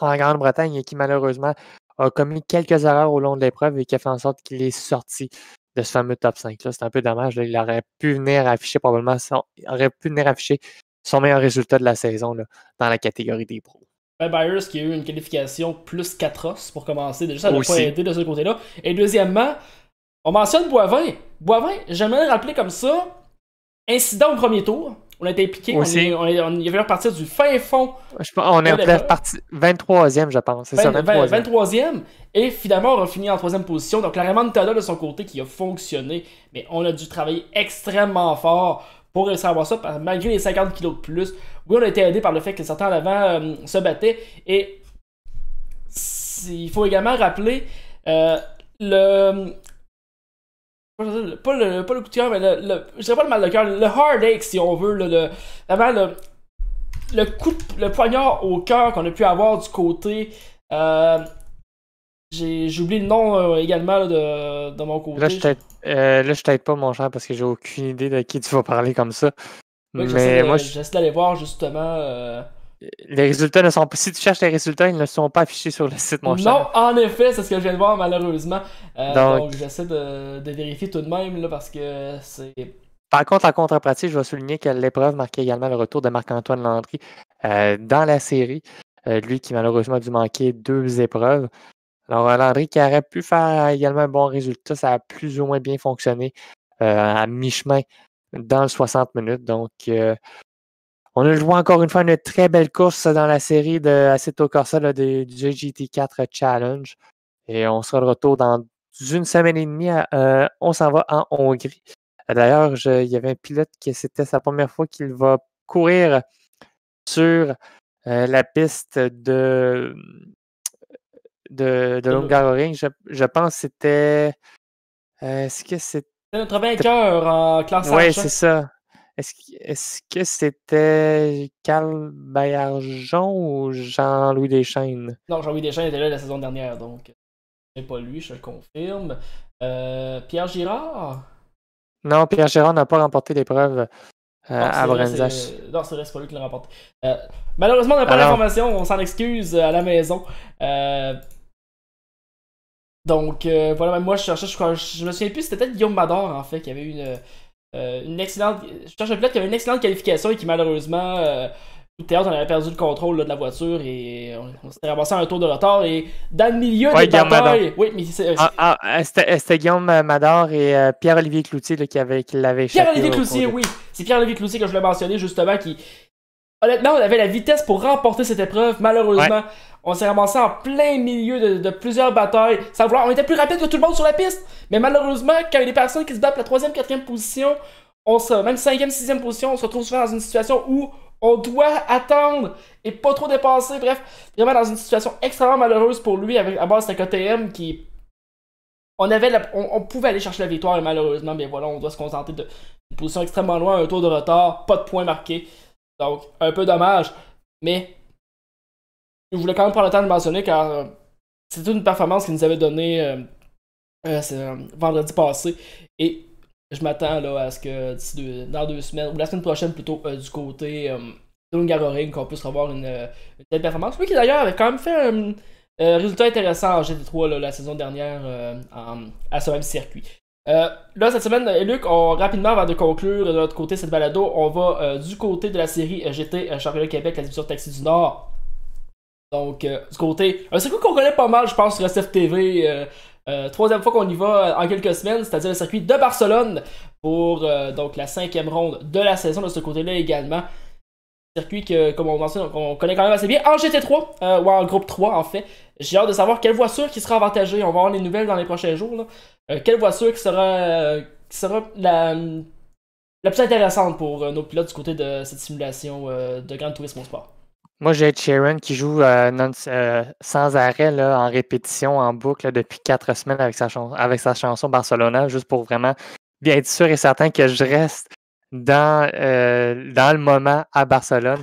en Grande-Bretagne et qui malheureusement a commis quelques erreurs au long de l'épreuve et qui a fait en sorte qu'il est sorti de ce fameux top 5. C'est un peu dommage. Il aurait pu venir afficher probablement son, aurait pu venir afficher son meilleur résultat de la saison dans la catégorie des pros. Ben qui a eu une qualification plus 4 pour commencer. Déjà, ça n'a pas aidé de ce côté-là. Et deuxièmement, on mentionne Boivin. Boivin, j'aimerais rappeler comme ça. Incident au premier tour, on a été piqué. On, est, on, est, repartir du fin fond. Je, on est en parti 23e, je pense. 23e. 23 Et finalement, on a fini en 3e position. Donc, la Tada de son côté qui a fonctionné. Mais on a dû travailler extrêmement fort pour réussir à avoir ça, malgré les 50 kg de plus. Oui, on a été aidé par le fait que certains à euh, se battaient. Et il faut également rappeler euh, le, pas le, pas le, coup de cœur, mais le, le, je dirais pas le mal de cœur, le heartache si on veut, le, avant le, le coup, de, le poignard au cœur qu'on a pu avoir du côté. Euh, j'ai oublié le nom euh, également de, mon côté. Euh, là, je t'aide pas, mon cher, parce que j'ai aucune idée de qui tu vas parler comme ça. mais moi, j'essaie d'aller voir justement. Euh, les résultats ne sont pas. Si tu cherches les résultats, ils ne sont pas affichés sur le site, mon cher. Non, en effet, c'est ce que je viens de voir, malheureusement. Euh, donc, j'essaie de, vérifier tout de même, parce que c'est. Par contre, en contre-pratique, je vais souligner que l'épreuve marquait également le retour de Marc-Antoine Landry euh, dans la série. Euh, lui qui, malheureusement, a dû manquer deux épreuves. Alors, Landry qui aurait pu faire également un bon résultat, ça a plus ou moins bien fonctionné à mi-chemin dans le 60 minutes. Donc, on a voit encore une fois une très belle course dans la série de Assetto Corsa là, du GT4 Challenge. Et on sera de retour dans une semaine et demie. Euh, on s'en va en Hongrie. D'ailleurs, il y avait un pilote qui c'était sa première fois qu'il va courir sur euh, la piste de, de, de Je, pense que c'était. Euh, est-ce que c'est. Notre vainqueur en classe Oui, c'est ça. Est-ce que c'était Carl Bayarjon ou Jean-Louis Deschaines? Non, Jean-Louis Deschaines était là la saison dernière, donc euh, c'est pas lui, je le confirme. Euh, Pierre Girard? Non, Pierre Girard n'a pas remporté l'épreuve. Euh, à vrai, Non, c'est vrai, c'est pas lui qui l'a remporté. malheureusement, on n'a pas l'information, on s'en excuse à la maison. donc, voilà, moi je cherchais, je, me souviens plus, c'était peut-être Guillaume Mador en fait qui avait eu une euh, une excellente. Je cherche un pilote qui avait une excellente qualification et qui malheureusement, euh, à on avait perdu le contrôle de la voiture et on, s'est s'était ramassé un tour de retard. Et dans le milieu ouais, des batailles. mais c'est. Euh, ah, ah euh, c'était Guillaume Mador et Pierre-Olivier Cloutier qui l'avait qui Pierre-Olivier Cloutier, oui. C'est Pierre-Olivier Cloutier que je voulais mentionner justement qui, Honnêtement, on avait la vitesse pour remporter cette épreuve. Malheureusement, on s'est ramassé en plein milieu de, plusieurs batailles. Sans on était plus rapide que tout le monde sur la piste. Mais malheureusement, quand il y a des personnes qui se battent la troisième, quatrième position, on se, même cinquième, sixième position, on se retrouve souvent dans une situation où on doit attendre et pas trop dépasser. Bref, vraiment dans une situation extrêmement malheureuse pour lui avec à base de KTM qui. On, avait on, pouvait aller chercher la victoire et malheureusement, bien voilà, on doit se contenter d'une position extrêmement loin, un tour de retard, pas de points marqués. Donc, un peu dommage, mais je voulais quand même prendre le temps de mentionner car c'était euh, c'est une performance qu'il nous avait donnée euh, euh, vendredi passé et je m'attends là à ce que dans deux semaines, ou la semaine prochaine plutôt, du côté de l'Ungaroring, qu'on puisse revoir une, telle performance. Oui qui d'ailleurs avait quand même fait un résultat intéressant en GT3 la saison dernière à ce même circuit. Euh, là, cette semaine, euh, Luc, rapidement, avant de conclure de notre côté cette balado, on va euh, du côté de la série GT Le Québec, la division Taxi du Nord. Donc, du côté. Un circuit qu'on connaît pas mal, je pense, sur tv troisième fois qu'on y va en quelques semaines, c'est-à-dire le circuit de Barcelone pour donc la cinquième ronde de la saison de ce côté-là également circuit que, comme on mentionne, on connaît quand même assez bien. En GT3, euh, ou en groupe 3 en fait, j'ai hâte de savoir quelle voiture qui sera avantagée. On va avoir les nouvelles dans les prochains jours. Euh, quelle voiture qui sera, euh, sera la, plus intéressante pour nos pilotes du côté de cette simulation de Grand Tourisme Sport. Moi, j'ai Sharon qui joue sans arrêt, en répétition, en boucle, depuis 4 semaines avec sa, avec sa chanson Barcelona, juste pour vraiment bien être sûr et certain que je reste euh, dans, le moment à Barcelone.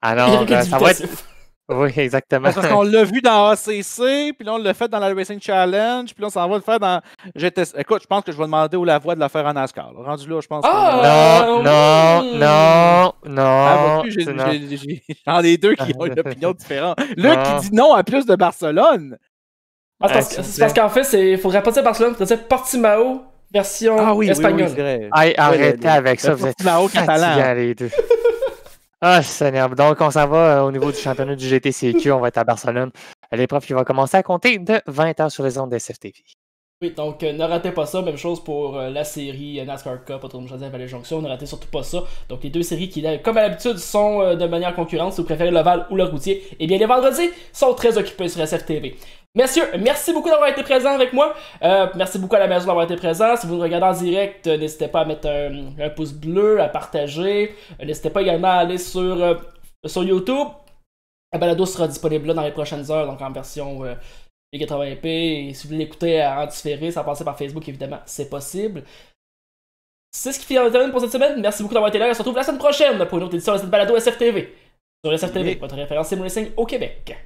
Alors, euh, ça va être. [laughs] Oui, exactement. Parce qu'on l'a vu dans ACC, puis là, on l'a fait dans la Racing Challenge, puis là, on s'en va le faire dans Écoute, je pense que je vais demander au Lavoie de le faire en NASCAR. Rendu là, je pense. Oh! Non, non, non, non. Ah, j'en ai, deux qui ont une [laughs] opinion différente. L'un qui dit non à plus de Barcelone. Ah, c'est parce, qu'en fait, il faudrait pas à Barcelone, il faudrait dire Portimao, version ah espagnole. Ah, arrêtez avec ça, vous êtes catalan. les deux. Ah, Seigneur. Donc, on s'en va euh, au niveau du championnat du GTCQ. On va être à Barcelone. L'épreuve qui va commencer à compter de 20h sur les ondes de SFTV. Oui, donc euh, ne ratez pas ça. Même chose pour euh, la série NASCAR Cup, Jardin Valley Jonction. Ne ratez surtout pas ça. Donc, les deux séries qui, comme à l'habitude, sont de manière concurrente. Si vous préférez Val ou le routier, eh bien, les vendredis sont très occupés sur SFTV. Messieurs, merci beaucoup d'avoir été présents avec moi. Euh, merci beaucoup à la maison d'avoir été présent. Si vous nous regardez en direct, euh, n'hésitez pas à mettre un, pouce bleu, à partager. Euh, n'hésitez pas également à aller sur, sur YouTube. La balado sera disponible là dans les prochaines heures, donc en version 80p. si vous voulez l'écouter en différé, sans passer par Facebook, évidemment, c'est possible. C'est ce qui termine pour cette semaine. Merci beaucoup d'avoir été là. On se retrouve la semaine prochaine pour une autre édition de balado SFTV. Sur SFTV, votre référence Simulacing au Québec.